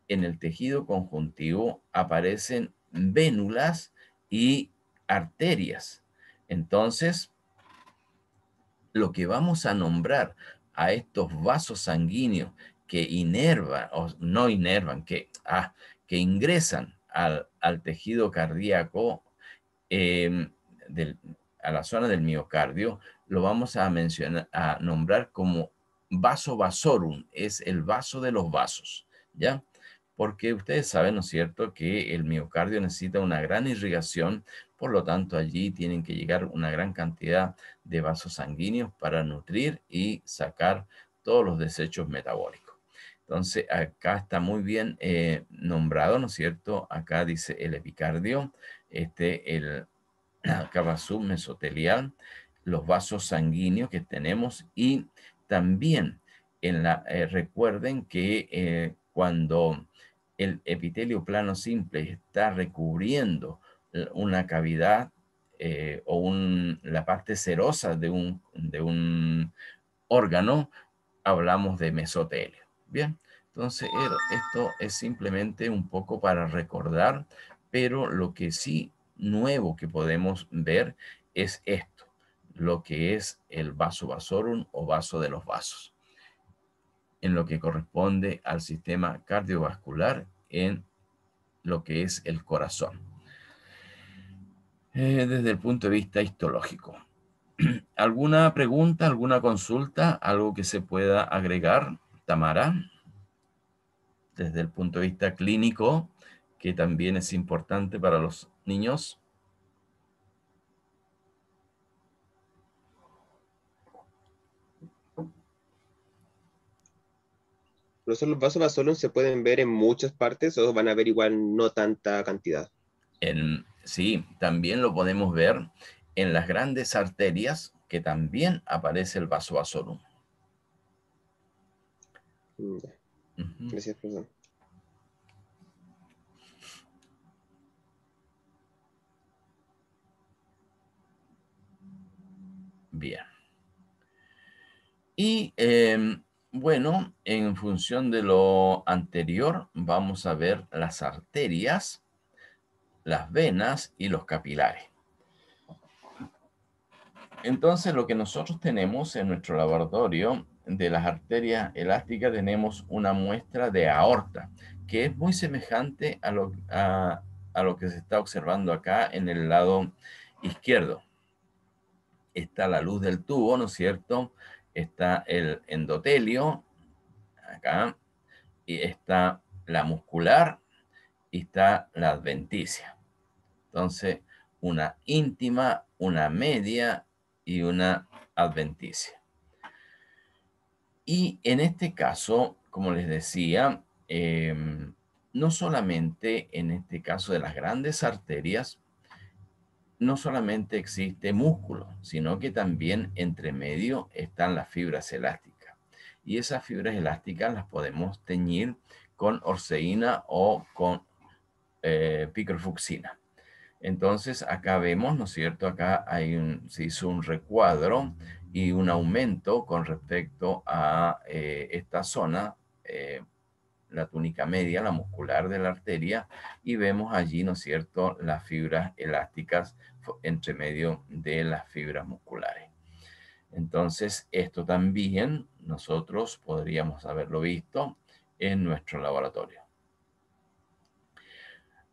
en el tejido conjuntivo aparecen vénulas y arterias. Entonces, lo que vamos a nombrar a estos vasos sanguíneos que inervan, o no inervan, que, ah, que ingresan al, tejido cardíaco, em, a la zona del miocardio, lo vamos a mencionar, a nombrar como vaso vasorum, es el vaso de los vasos, ¿ya? porque ustedes saben, ¿no es cierto?, que el miocardio necesita una gran irrigación, por lo tanto allí tienen que llegar una gran cantidad de vasos sanguíneos para nutrir y sacar todos los desechos metabólicos. Entonces acá está muy bien eh, nombrado, ¿no es cierto? Acá dice el epicardio, este, el cava mesotelial, los vasos sanguíneos que tenemos y también en la, eh, recuerden que eh, cuando el epitelio plano simple está recubriendo una cavidad eh, o la parte serosa de un, de un órgano, hablamos de mesotelio. Bien, entonces er, esto es simplemente un poco para recordar, pero lo que sí nuevo que podemos ver es esto, lo que es el vaso vasorum o vaso de los vasos en lo que corresponde al sistema cardiovascular en lo que es el corazón. Eh, desde el punto de vista histológico. ¿Alguna pregunta, alguna consulta, algo que se pueda agregar, Tamara? Desde el punto de vista clínico, que también es importante para los niños. Los vasos los se pueden ver en muchas partes o van a ver igual no tanta cantidad. sí, también lo podemos ver en las grandes arterias que también aparece el vaso Uh Gracias, profesor. Bien. Y em, bueno, en función de lo anterior, vamos a ver las arterias, las venas y los capilares. Entonces, lo que nosotros tenemos en nuestro laboratorio de las arterias elásticas, tenemos una muestra de aorta, que es muy semejante a lo, a, lo que se está observando acá en el lado izquierdo. Está la luz del tubo, ¿no es cierto?, está el endotelio, acá, y está la muscular y está la adventicia. Entonces, una íntima, una media y una adventicia. Y en este caso, como les decía, em, no solamente en este caso de las grandes arterias, no solamente existe músculo, sino que también entre medio están las fibras elásticas. Y esas fibras elásticas las podemos teñir con orseína o con eh, picrofuxina. Entonces acá vemos, ¿no es cierto? Acá hay un, se hizo un recuadro y un aumento con respecto a eh, esta zona, eh, la túnica media, la muscular de la arteria, y vemos allí, ¿no es cierto?, las fibras elásticas entre medio de las fibras musculares. Entonces, esto también nosotros podríamos haberlo visto en nuestro laboratorio.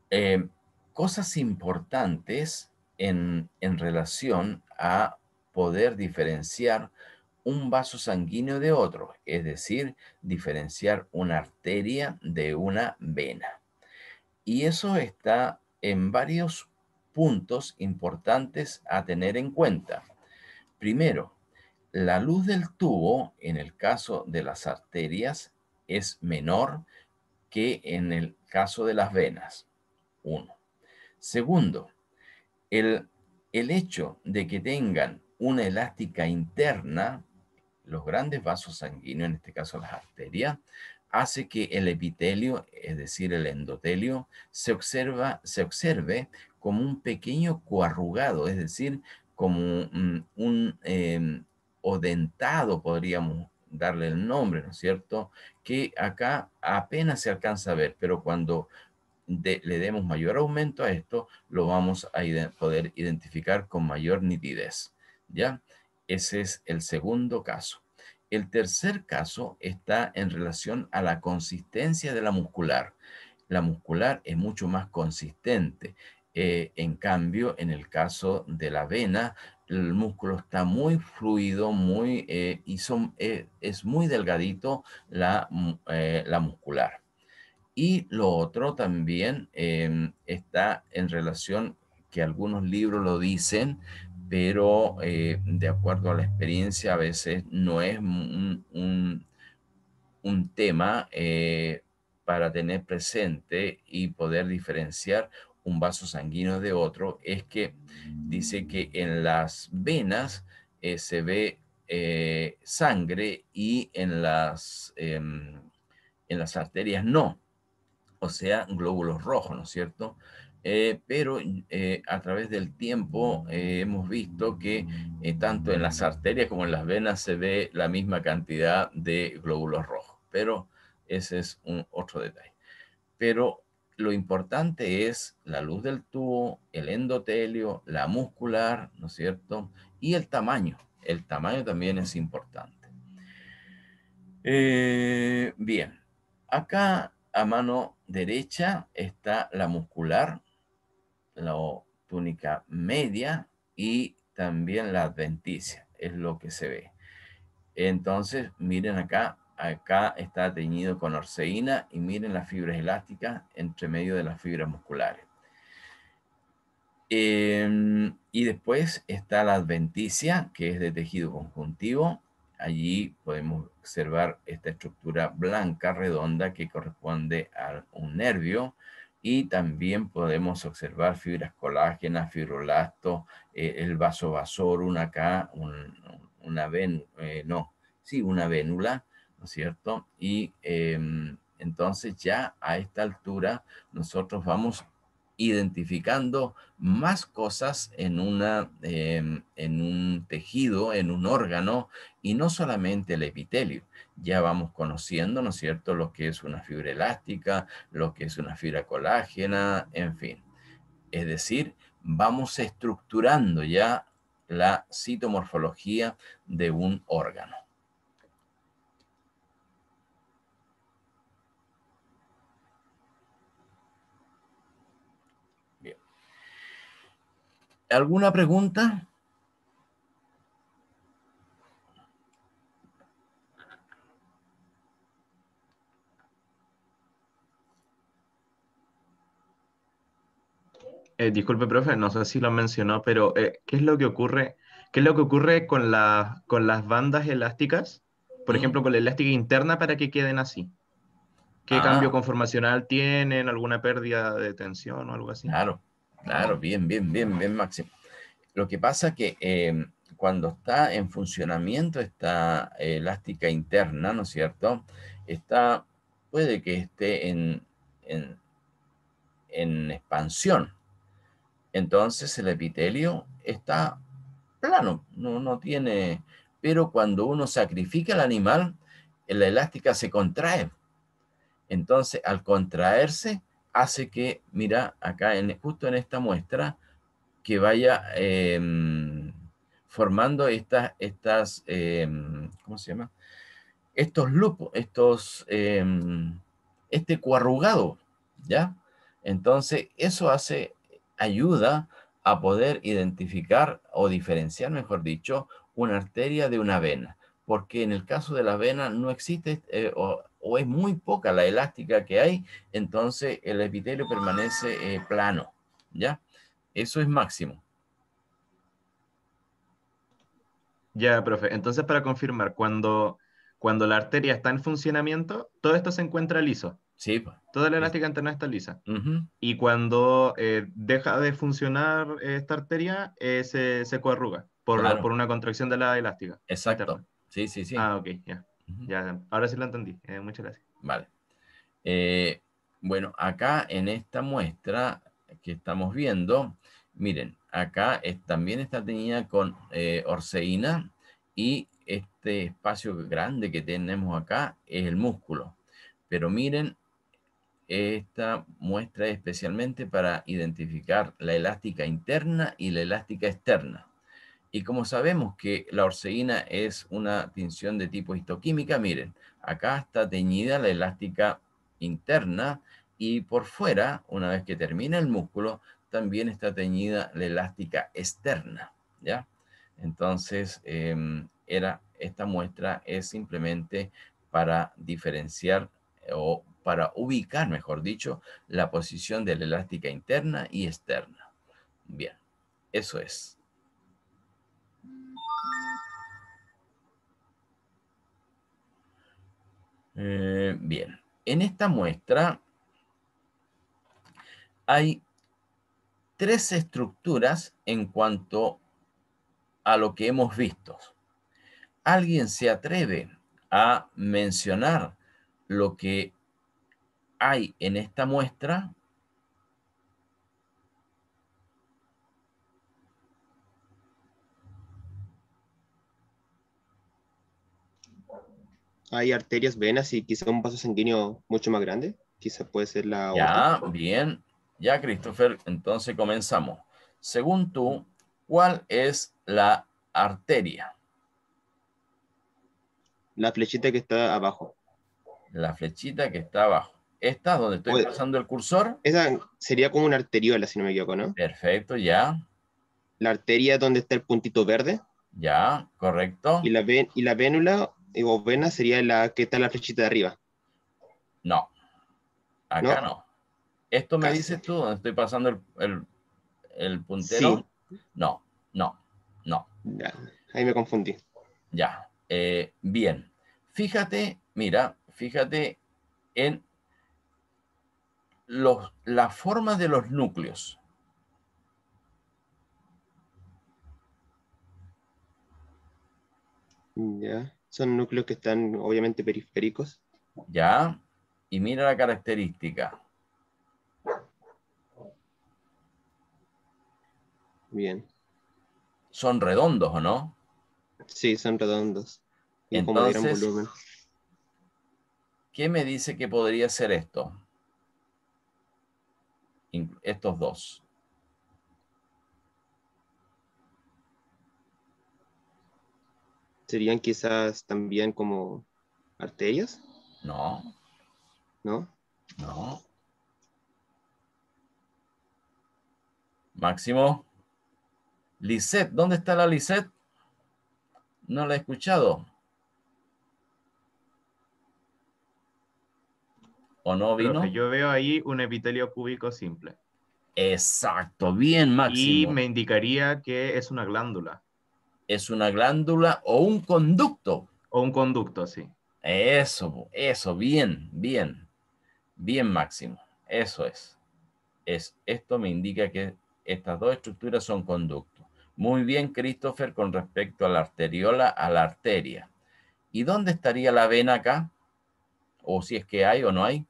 Eh, cosas importantes en, en relación a poder diferenciar un vaso sanguíneo de otro, es decir, diferenciar una arteria de una vena. Y eso está en varios puntos importantes a tener en cuenta. Primero, la luz del tubo, en el caso de las arterias, es menor que en el caso de las venas. Uno. Segundo, el, el hecho de que tengan una elástica interna, los grandes vasos sanguíneos, en este caso las arterias, hace que el epitelio, es decir, el endotelio, se, observa, se observe como un pequeño coarrugado, es decir, como un, em, odentado, podríamos darle el nombre, ¿no es cierto? Que acá apenas se alcanza a ver, pero cuando le demos mayor aumento a esto, lo vamos a poder identificar con mayor nitidez, ¿ya? Ese es el segundo caso. El tercer caso está en relación a la consistencia de la muscular. La muscular es mucho más consistente. Eh, en cambio, en el caso de la vena, el músculo está muy fluido, muy, eh, y son, eh, es muy delgadito la, muscular. Y lo otro también está en relación, que algunos libros lo dicen, pero eh, de acuerdo a la experiencia a veces no es un, tema eh, para tener presente y poder diferenciar un vaso sanguíneo de otro, es que dice que en las venas eh, se ve sangre y en las, em, en las arterias no o sea, glóbulos rojos, ¿no es cierto? Eh, pero eh, a través del tiempo eh, hemos visto que tanto en las arterias como en las venas se ve la misma cantidad de glóbulos rojos, pero ese es un otro detalle. Pero lo importante es la luz del tubo, el endotelio, la muscular, ¿no es cierto? Y el tamaño. El tamaño también es importante. bien, acá a mano derecha está la muscular, la túnica media y también la adventicia, es lo que se ve. Entonces, miren acá, acá está teñido con orceína y miren las fibras elásticas entre medio de las fibras musculares. Em, y después está la adventicia, que es de tejido conjuntivo, Allí podemos observar esta estructura blanca redonda que corresponde a un nervio y también podemos observar fibras colágenas, fibrolasto, eh, el vaso una acá, una ven, eh, no, sí, una vénula, ¿no es cierto? Y em, entonces ya a esta altura nosotros vamos identificando más cosas en, una, em, en un tejido, en un órgano, y no solamente el epitelio. Ya vamos conociendo, ¿no es cierto?, lo que es una fibra elástica, lo que es una fibra colágena, en fin. Es decir, vamos estructurando ya la citomorfología de un órgano. ¿Alguna pregunta? Eh, disculpe, profe, no sé si lo mencionó, pero eh, ¿qué es lo que ocurre? ¿Qué es lo que ocurre con, con las bandas elásticas? Por ejemplo, con la elástica interna para que queden así. ¿Qué ah. cambio conformacional tienen? ¿Alguna pérdida de tensión o algo así? Claro. Claro, bien, bien, bien, bien, Máximo. Lo que pasa que em, cuando está en funcionamiento esta eh, elástica interna, ¿no es cierto? Está, puede que esté en, en, expansión. Entonces el epitelio está plano, no, no tiene... Pero cuando uno sacrifica al animal, la elástica se contrae. Entonces, al contraerse, hace que, mira, acá en, justo en esta muestra, que vaya em, formando estas, estas em, ¿cómo se llama? Estos lupos, estos, em, este cuarrugado, ¿ya? Entonces, eso hace, ayuda a poder identificar o diferenciar, mejor dicho, una arteria de una vena, porque en el caso de la vena no existe, eh, o es muy poca la elástica que hay, entonces el epitelio permanece eh, plano, ¿ya? Eso es máximo. Ya, profe. Entonces, para confirmar, cuando, cuando la arteria está en funcionamiento, todo esto se encuentra liso. Sí. Pues. Toda la elástica interna está lisa. Y cuando eh, deja de funcionar eh, esta arteria, se, se coarruga por, por, una contracción de la elástica. Exacto. Sí, sí, sí. Ah, ok, ya ahora sí lo entendí. Eh, muchas gracias. Vale. Eh, bueno, acá en esta muestra que estamos viendo, miren, acá también está teñida con eh, orceína y este espacio grande que tenemos acá es el músculo. Pero miren, esta muestra es especialmente para identificar la elástica interna y la elástica externa. Y como sabemos que la orseína es una tinción de tipo histoquímica, miren, acá está teñida la elástica interna y por fuera, una vez que termina el músculo, también está teñida la elástica externa, ¿ya? Entonces, em, era, esta muestra es simplemente para diferenciar eh, o para ubicar, mejor dicho, la posición de la elástica interna y externa. Bien, eso es. Eh, bien, en esta muestra hay tres estructuras en cuanto a lo que hemos visto. ¿Alguien se atreve a mencionar lo que hay en esta muestra? hay arterias, venas y quizá un vaso sanguíneo mucho más grande. Quizá puede ser la... Ya, bien. Ya, Christopher, entonces comenzamos. Según tú, ¿cuál es la arteria? La flechita que está abajo. La flechita que está abajo. Esta, donde estoy pasando el cursor. Esa sería como una arteriola, si no me equivoco, ¿no? Perfecto, ya. La arteria donde está el puntito verde. Ya, correcto. Y la, ven, y la vénula o sería la que está en la flechita de arriba. No, acá no. Esto me dices tú, donde estoy pasando el, puntero. No, no, no. ahí me confundí. Ya, eh, bien. Fíjate, mira, fíjate en los, la forma de los núcleos. Ya. Son núcleos que están obviamente periféricos. Ya, y mira la característica. Bien. Son redondos, ¿o no? Sí, son redondos. Y Entonces, volumen. ¿Qué me dice que podría ser esto? Estos dos. serían quizás también como arterias. No. ¿No? No. Máximo. Lisset, ¿dónde está la Lisette? No la he escuchado. ¿O no vino? yo veo ahí un epitelio cúbico simple. Exacto, bien, Máximo. Y me indicaría que es una glándula es una glándula o un conducto. O un conducto, sí. Eso, eso, bien, bien, bien máximo. Eso es. es esto me indica que estas dos estructuras son conductos. Muy bien, Christopher, con respecto a la arteriola, a la arteria. ¿Y dónde estaría la vena acá? O si es que hay o no hay.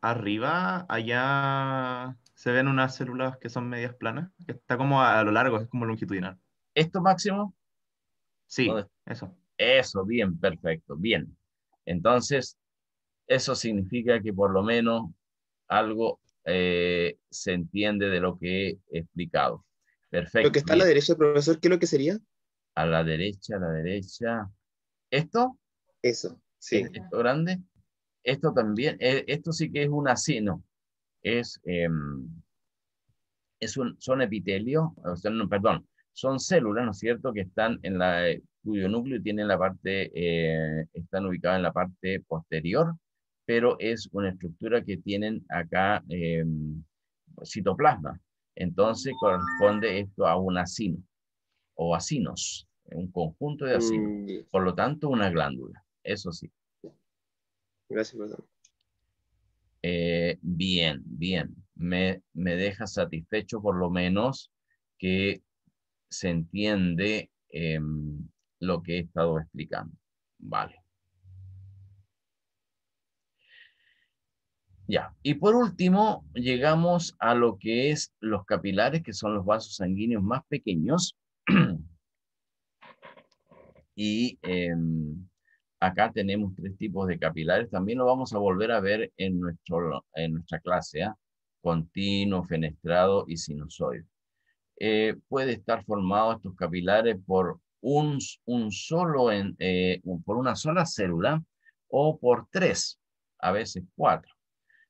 Arriba, allá se ven unas células que son medias planas, que está como a, lo largo, es como longitudinal. ¿Esto máximo? Sí, eso. Eso, bien, perfecto, bien. Entonces, eso significa que por lo menos algo eh, se entiende de lo que he explicado. Perfecto. Lo que está a la derecha, profesor, ¿qué es lo que sería? A la derecha, a la derecha. ¿Esto? Eso, sí. ¿Esto grande? Esto también, eh, esto sí que es un asino es, em, es un, son epitelio perdón, son células, ¿no es cierto?, que están en la, cuyo núcleo tiene la parte, eh, están ubicadas en la parte posterior, pero es una estructura que tienen acá em, citoplasma. Entonces corresponde esto a un acino o acinos, un conjunto de acinos. Mm, Por lo tanto, una glándula, eso sí. Gracias, eh, bien, bien. Me, deja satisfecho por lo menos que se entiende em, lo que he estado explicando. Vale. Ya, y por último, llegamos a lo que es los capilares, que son los vasos sanguíneos más pequeños. y em, acá tenemos tres tipos de capilares. También lo vamos a volver a ver en, nuestro, en nuestra clase, ¿ah? continuo, fenestrado y sinusoide. Eh, puede estar formado estos capilares por, un, solo eh, por una sola célula o por tres, a veces cuatro.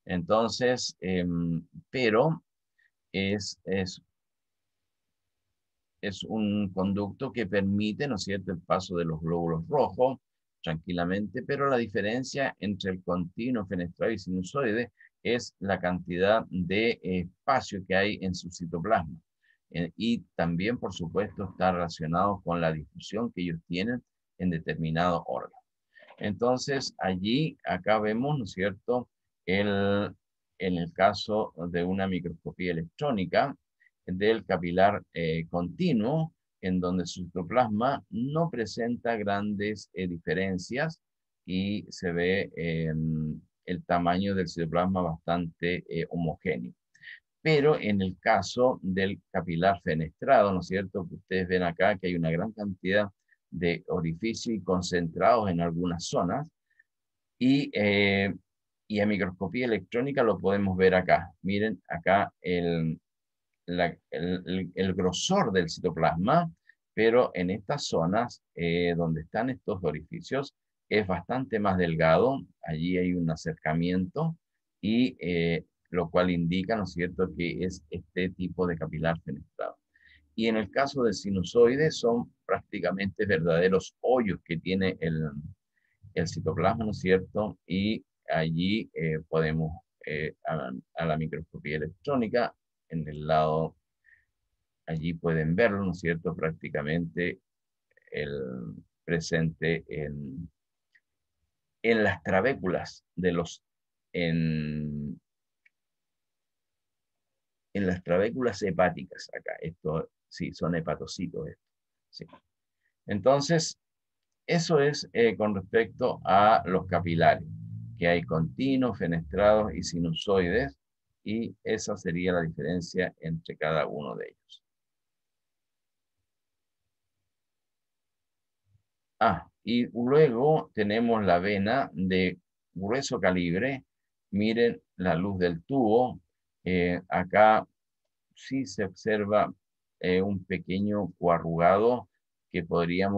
Entonces, em, pero es, es es un conducto que permite, ¿no cierto?, el paso de los glóbulos rojos, tranquilamente, pero la diferencia entre el continuo fenestrado y sinusoide es la cantidad de espacio que hay en su citoplasma. Eh, y también, por supuesto, está relacionado con la difusión que ellos tienen en determinado órgano. Entonces, allí, acá vemos, ¿no es cierto?, en el caso de una microscopía electrónica del capilar eh, continuo, en donde su citoplasma no presenta grandes eh, diferencias y se ve em, el tamaño del citoplasma bastante eh, homogéneo. Pero en el caso del capilar fenestrado, ¿no es cierto? Que ustedes ven acá que hay una gran cantidad de orificios concentrados en algunas zonas y, eh, y a microscopía electrónica lo podemos ver acá. Miren acá el, el, grosor del citoplasma, pero en estas zonas eh, donde están estos orificios es bastante más delgado, allí hay un acercamiento y eh, lo cual indica, ¿no es cierto?, que es este tipo de capilar fenestrado. Y en el caso del sinusoide son prácticamente verdaderos hoyos que tiene el, el citoplasma, ¿no es cierto? Y allí eh, podemos, a, la microscopía electrónica, en el lado, allí pueden verlo, ¿no es cierto? Prácticamente el presente en, en las trabéculas de los, en, en las trabéculas hepáticas acá. Esto, sí, son hepatocitos. sí. Entonces, eso es eh, con respecto a los capilares, que hay continuos, fenestrados y sinusoides, y esa sería la diferencia entre cada uno de ellos. Ah, y luego tenemos la vena de grueso calibre. Miren la luz del tubo. Eh, acá sí se observa eh, un pequeño cuarrugado que podría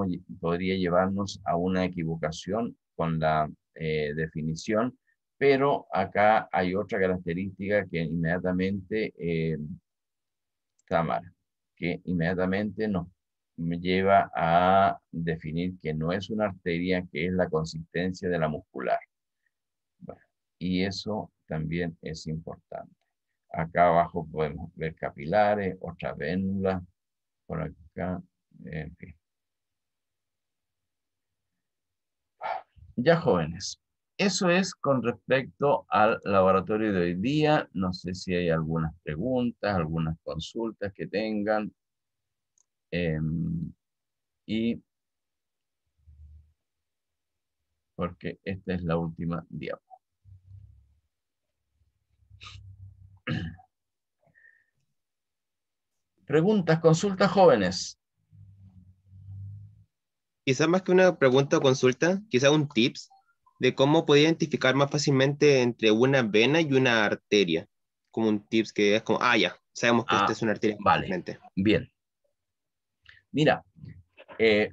llevarnos a una equivocación con la eh, definición, pero acá hay otra característica que inmediatamente, eh, cámara, que inmediatamente nos lleva a definir que no es una arteria, que es la consistencia de la muscular. y eso también es importante. Acá abajo podemos ver capilares, otras vénulas, por acá, en fin. Ya jóvenes, eso es con respecto al laboratorio de hoy día. No sé si hay algunas preguntas, algunas consultas que tengan. Em, y porque esta es la última diapositiva. Preguntas, consultas, jóvenes. Quizás más que una pregunta o consulta, quizás un tips de cómo podía identificar más fácilmente entre una vena y una arteria, como un tips que es como, ah, ya, sabemos que ah, esta es una arteria. Vale, bien. Mira, eh,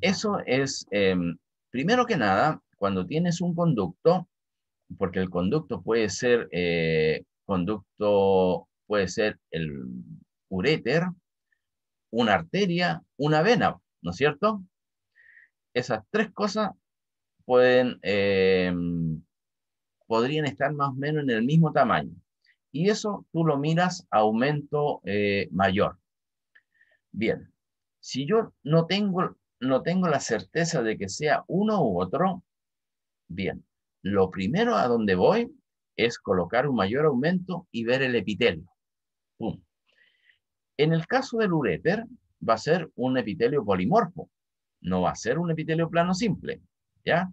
eso es, em, primero que nada, cuando tienes un conducto, porque el conducto puede ser, eh, conducto puede ser el uréter, una arteria, una vena, ¿no es cierto? Esas tres cosas Em, podrían estar más o menos en el mismo tamaño. Y eso tú lo miras aumento eh, mayor. Bien, si yo no tengo, no tengo la certeza de que sea uno u otro, bien, lo primero a donde voy es colocar un mayor aumento y ver el epitelio. En el caso del ureter, va a ser un epitelio polimorfo, no va a ser un epitelio plano simple, ¿ya?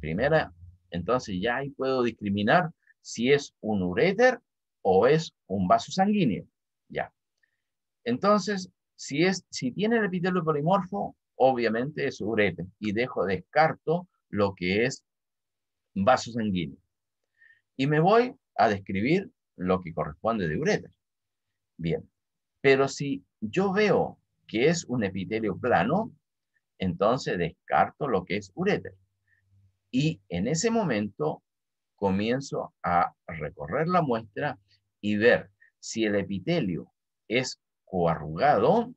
Primera, entonces ya ahí puedo discriminar si es un ureter o es un vaso sanguíneo. Ya. Entonces, si, es, si tiene el epitelio polimorfo, obviamente es ureter. y dejo, descarto lo que es vaso sanguíneo. Y me voy a describir lo que corresponde de ureter. Bien, pero si yo veo que es un epitelio plano, entonces descarto lo que es ureter y en ese momento comienzo a recorrer la muestra y ver si el epitelio es coarrugado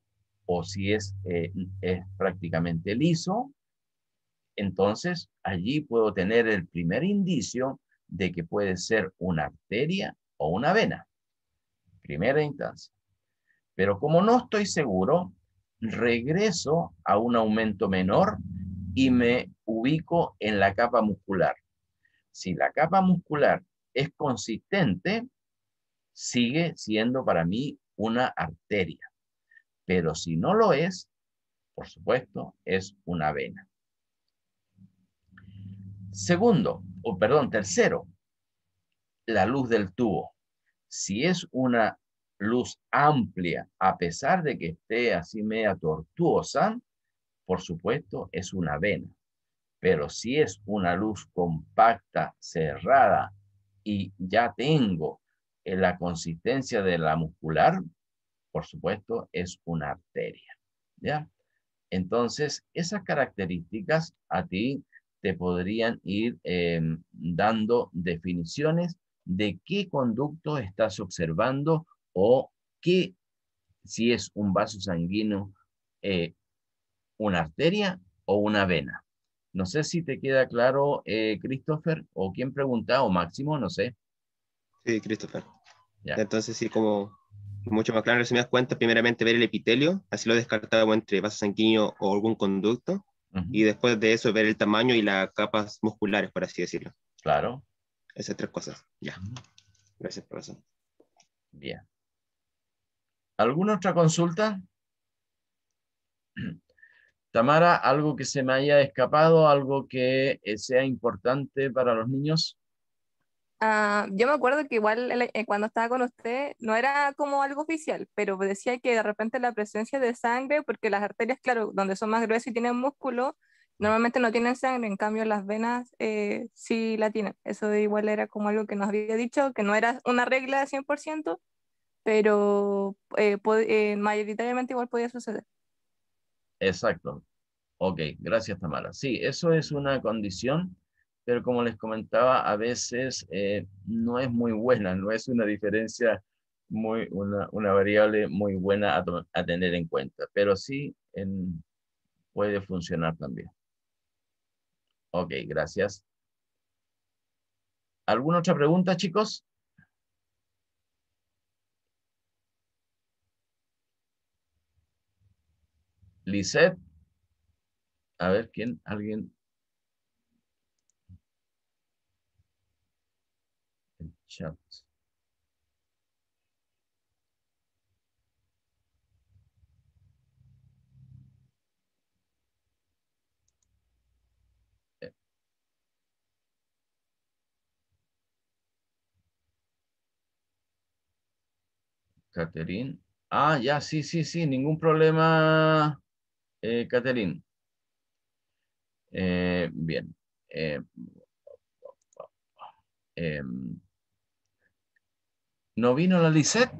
o si es, eh, es prácticamente liso. Entonces allí puedo tener el primer indicio de que puede ser una arteria o una vena. Primera instancia. Pero como no estoy seguro, regreso a un aumento menor y me ubico en la capa muscular. Si la capa muscular es consistente, sigue siendo para mí una arteria. Pero si no lo es, por supuesto, es una vena. Segundo, o perdón, tercero, la luz del tubo. Si es una luz amplia, a pesar de que esté así media tortuosa, por supuesto, es una vena, pero si es una luz compacta, cerrada, y ya tengo eh, la consistencia de la muscular, por supuesto, es una arteria. ¿Ya? Entonces, esas características a ti te podrían ir em, dando definiciones de qué conducto estás observando o qué, si es un vaso sanguíneo eh, una arteria o una vena. No sé si te queda claro, eh, Christopher, o quién pregunta, o Máximo, no sé. Sí, Christopher. Entonces, sí, como mucho más claro, me das cuenta, primeramente ver el epitelio, así lo descartado entre vasos sanguíneo o algún conducto, y después de eso ver el tamaño y las capas musculares, por así decirlo. Claro. Esas tres cosas. Ya. Gracias, profesor. Bien. ¿Alguna otra consulta? Tamara, ¿algo que se me haya escapado, algo que eh, sea importante para los niños? Ah, yo me acuerdo que igual eh, eh, cuando estaba con usted no era como algo oficial, pero decía que de repente la presencia de sangre, porque las arterias, claro, donde son más gruesas y tienen músculo, mm. normalmente no tienen sangre, en cambio las venas sí la tienen. Eso igual era como algo que nos había dicho, que no era una regla de 100%, pero mayoritariamente igual podía suceder. Exacto. Ok, gracias Tamara. Sí, eso es una condición, pero como les comentaba, a veces eh, no es muy buena, no es una diferencia, muy, una, una variable muy buena a, tener en cuenta, pero sí puede funcionar también. Ok, gracias. ¿Alguna otra pregunta, chicos? A ver, ¿quién? ¿Alguien? El chat. Ah, ya, sí, sí, sí, ningún problema. Eh, eh, bien. Eh, em, ¿No vino la Lisette?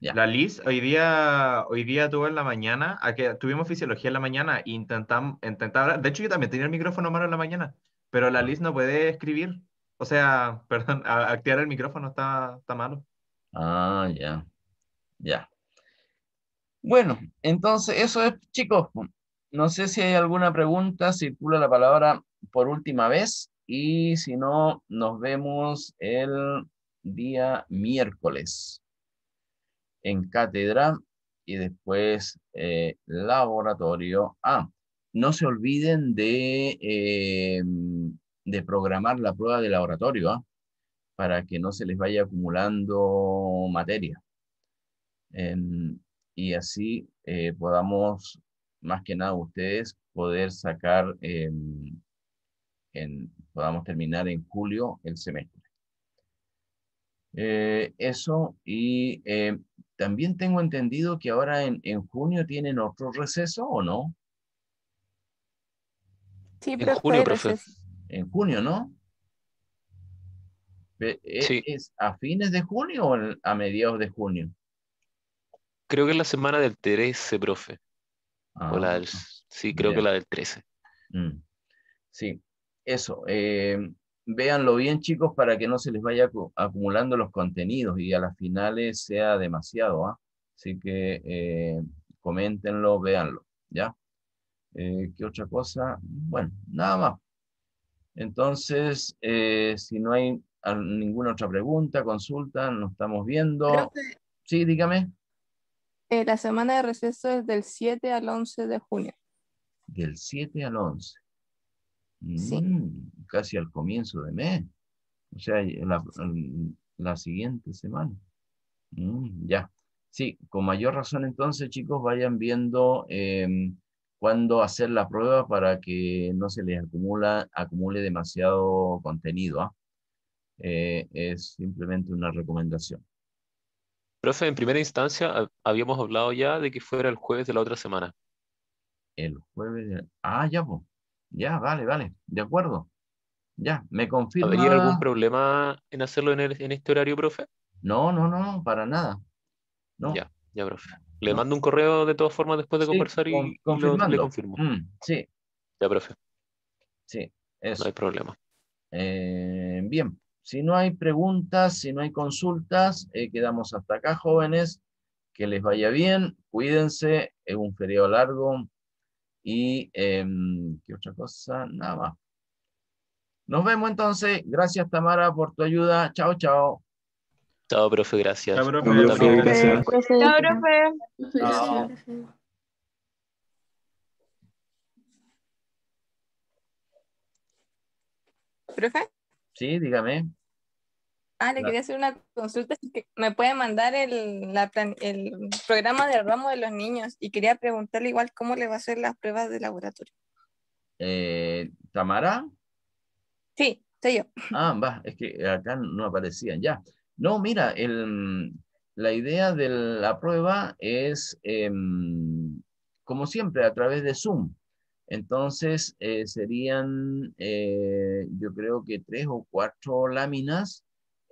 La Liz, hoy día, hoy día tuvo en la mañana, a que, tuvimos fisiología en la mañana intentamos, intentar, de hecho yo también tenía el micrófono malo en la mañana, pero la Liz no puede escribir. O sea, perdón, activar el micrófono está, malo. Ah, ya. Ya. Bueno, entonces eso es, chicos. No sé si hay alguna pregunta, circula la palabra por última vez y si no, nos vemos el día miércoles en cátedra y después eh, laboratorio Ah, no se olviden de eh, de programar la prueba de laboratorio ¿ah? para que no se les vaya acumulando materia. y así eh, podamos, más que nada ustedes, poder sacar, em, podamos terminar en julio el semestre. Eh, eso, y em, también tengo entendido que ahora en, junio tienen otro receso, ¿o no? Sí, en en junio, ¿no? ¿e, ¿Es, a fines de junio o a mediados de junio? Creo que es la semana del 13, profe. o la ah, sí, creo que la del 13. Mm. Sí, eso. Em, véanlo bien, chicos, para que no se les vaya acumulando los contenidos y a las finales sea demasiado. ¿ah? Así que em, coméntenlo, véanlo. ¿Ya? Eh, ¿Qué otra cosa? Bueno, nada más. Entonces, eh, si no hay ninguna otra pregunta, consulta, nos estamos viendo. sí, dígame. Eh, la semana de receso es del 7 al 11 de junio. Del 7 al 11. sí. Mm, casi al comienzo de mes. O sea, la, siguiente semana. Mm, ya. Sí, con mayor razón entonces, chicos, vayan viendo em, cuando hacer la prueba para que no se les acumula, acumule demasiado contenido. ¿ah? Eh, es simplemente una recomendación. Profe, en primera instancia habíamos hablado ya de que fuera el jueves de la otra semana. El jueves Ah, ya, Ya, vale, vale. De acuerdo. Ya, me confirma. ¿Habría algún problema en hacerlo en, este horario, profe? No, no, no, para nada. No. Ya. Ya, profe. Le mando un correo de todas formas después de conversar y le confirmo. Mm, sí. Ya, profe. Sí, eso. No hay problema. Eh, bien, si no hay preguntas, si no hay consultas, eh, quedamos hasta acá, jóvenes. Que les vaya bien, cuídense, es un feriado largo. Y, em, ¿qué otra cosa? Nada más. Nos vemos entonces. Gracias, Tamara, por tu ayuda. Chao, chao. Chao, profe, gracias. Chao, profe. Gracias. profe. Sí, dígame. Ah, le quería hacer una consulta. me puede mandar el, programa de ramo de los niños y quería preguntarle igual cómo le va a ser las pruebas de laboratorio. Eh, ¿Tamara? Sí, soy yo. Ah, va, es que acá no aparecían ya. No, mira, la idea de la prueba es, em, como siempre, a través de Zoom. Entonces, eh, serían, eh, yo creo que tres o cuatro láminas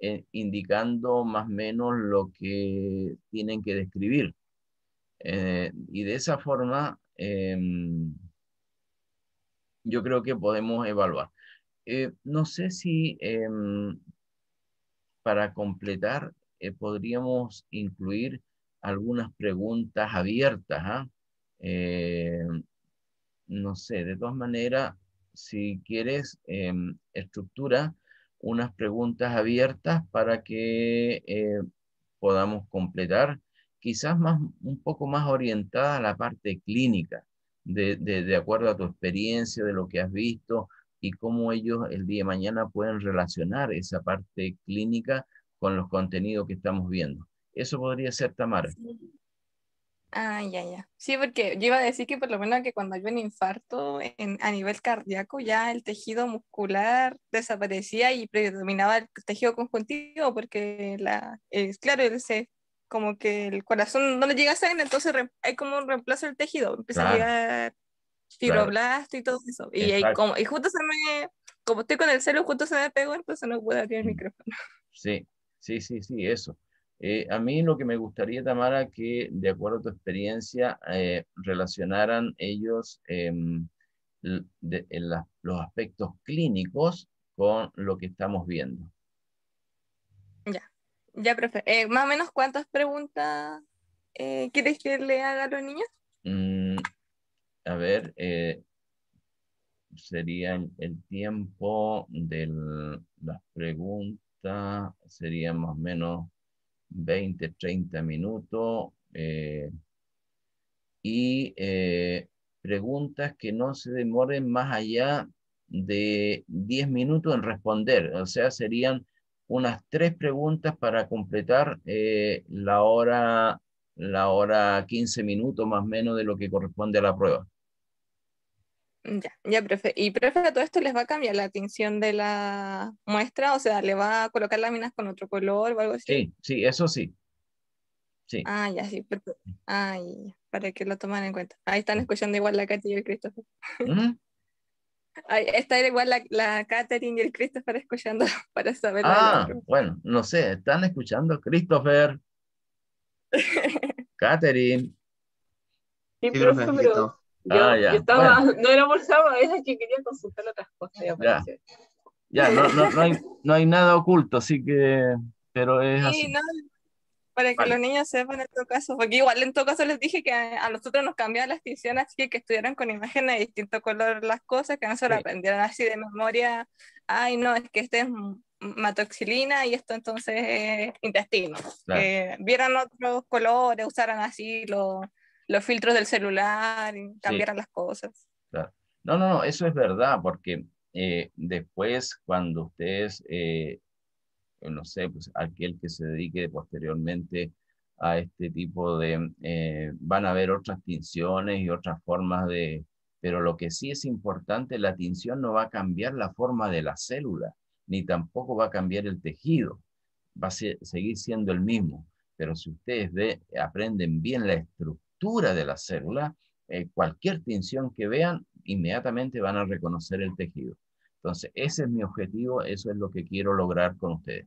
eh, indicando más o menos lo que tienen que describir. y de esa forma, em, yo creo que podemos evaluar. no sé si em, para completar, eh, podríamos incluir algunas preguntas abiertas. ¿ah? Eh, no sé, de todas maneras, si quieres, em, estructura unas preguntas abiertas para que eh, podamos completar, quizás más, un poco más orientada a la parte clínica, de, de acuerdo a tu experiencia, de lo que has visto, y cómo ellos el día de mañana pueden relacionar esa parte clínica con los contenidos que estamos viendo. Eso podría ser Tamara. Sí. Ah, ya, ya. Sí, porque yo iba a decir que por lo menos que cuando hay un infarto en, a nivel cardíaco, ya el tejido muscular desaparecía y predominaba el tejido conjuntivo, porque la, eh, claro, él como que el corazón no le llega sangre, entonces hay como un reemplazo del tejido, empieza a llegar fibroblasto y todo eso. Y, como, y justo se me, como estoy con el celo, justo se me pegó, entonces no puedo abrir el mm. micrófono. Sí, sí, sí, sí, eso. Eh, a mí lo que me gustaría, Tamara, que de acuerdo a tu experiencia, eh, relacionaran ellos em, los aspectos clínicos con lo que estamos viendo. Ya, ya, profe. Eh, más o menos, ¿cuántas preguntas quieres que le haga a los niños? Mm, a ver, eh, sería el, tiempo de las preguntas, serían más o menos 20, 30 minutos. Eh, y eh, preguntas que no se demoren más allá de 10 minutos en responder. O sea, serían unas tres preguntas para completar la, hora, la hora 15 minutos más o menos de lo que corresponde a la prueba. Ya, ya, profe. Y, profe, a todo esto les va a cambiar la atención de la muestra, o sea, le va a colocar láminas con otro color o algo así. Sí, sí, eso sí. Sí. Ah, ya, sí, Ay, para que lo tomen en cuenta. Ahí están escuchando igual la Katy y el Christopher. ¿Mm? Ahí está igual la, la Katherine y el Christopher escuchando para saber. Ah, bueno, no sé, están escuchando Christopher, Katherine. Sí, pero, Ah, yo, estaba, no era por sábado, era que quería consultar otras cosas. ya, no, no, no, hay, no hay nada oculto, así que, pero es sí, No, para que los niños sepan en todo caso, porque igual en todo caso les dije que a, nosotros nos cambiaban las tinciones, así que que con imágenes de distinto color las cosas, que no se lo aprendieran así de memoria, ay no, es que este es matoxilina y esto entonces es intestino. vieran otros colores, usaran así los los filtros del celular y las cosas. No, no, no, eso es verdad, porque eh, después cuando ustedes, eh, no sé, pues aquel que se dedique posteriormente a este tipo de, eh, van a haber otras tinciones y otras formas de, pero lo que sí es importante, la tinción no va a cambiar la forma de la célula, ni tampoco va a cambiar el tejido, va a seguir siendo el mismo, pero si ustedes ve, aprenden bien la estructura, de la célula, eh, cualquier tinción que vean, inmediatamente van a reconocer el tejido. Entonces, ese es mi objetivo, eso es lo que quiero lograr con ustedes.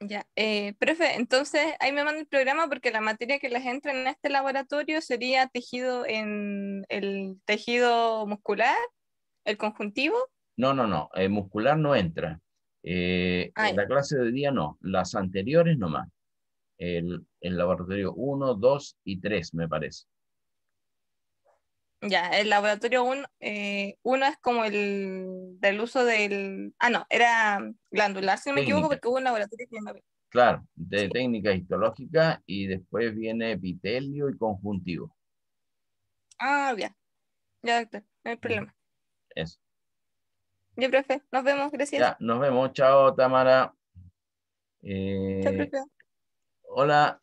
Ya, eh, profe, entonces ahí me manda el programa porque la materia que les entra en este laboratorio sería tejido en el tejido muscular, el conjuntivo. No, no, no, el muscular no entra. Eh, ah, en la clase de día no, las anteriores nomás el, laboratorio 1, 2 y 3, me parece. Ya, el laboratorio 1 eh, es como el del uso del... Ah, no, era glandular, si no me equivoco, porque hubo un laboratorio que no... Claro, de técnica histológica y después viene epitelio y conjuntivo. Ah, ya. Ya, doctor, no hay problema. Eso. Ya, profe, nos vemos, gracias. Ya, nos vemos, chao, Tamara. chao, eh, profe. Hola.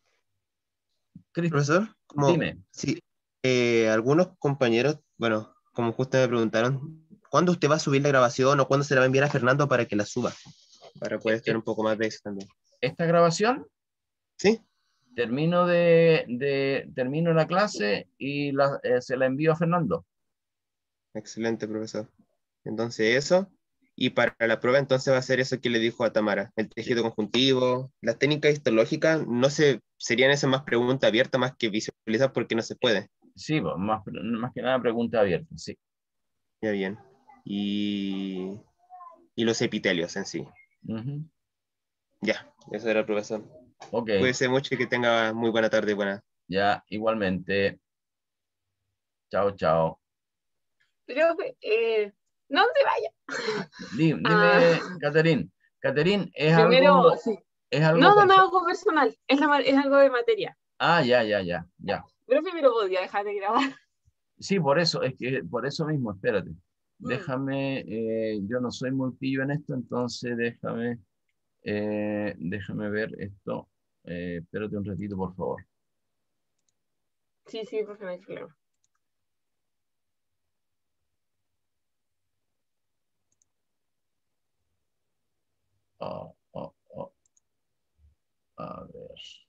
Profesor, dime. Sí, eh, algunos compañeros, bueno, como justo me preguntaron, ¿cuándo usted va a subir la grabación o cuándo se la va a enviar a Fernando para que la suba? Para poder tener este un poco más de eso también. ¿Esta grabación? Sí. Termino, de, termino la clase y eh, se la envío a Fernando. Excelente, profesor. Entonces eso, y para la prueba entonces va a ser eso que le dijo a Tamara, el tejido conjuntivo, las técnicas histológicas, no se, serían esas más preguntas abiertas más que visualizar porque no se puede. Sí, pues, más, más que nada pregunta abierta, sí. Ya bien. Y, y los epitelios en sí. Ya, eso era, profesor. Puede ser mucho y que tenga muy buena tarde buena. Ya, igualmente. Chao, chao. Pero, eh no se vaya. Dime, Caterín. Ah. Caterín, es algo... Sí. no, no, me algo personal, es, algo de materia. Ah, ya, ya, ya, ya. Pero primero podía dejar de grabar. Sí, por eso, es que por eso mismo, espérate. Mm. Déjame, eh, yo no soy muy pillo en esto, entonces déjame, eh, déjame ver esto. Eh, espérate un ratito, por favor. Sí, sí, porque me Oh, oh, oh! uh, this.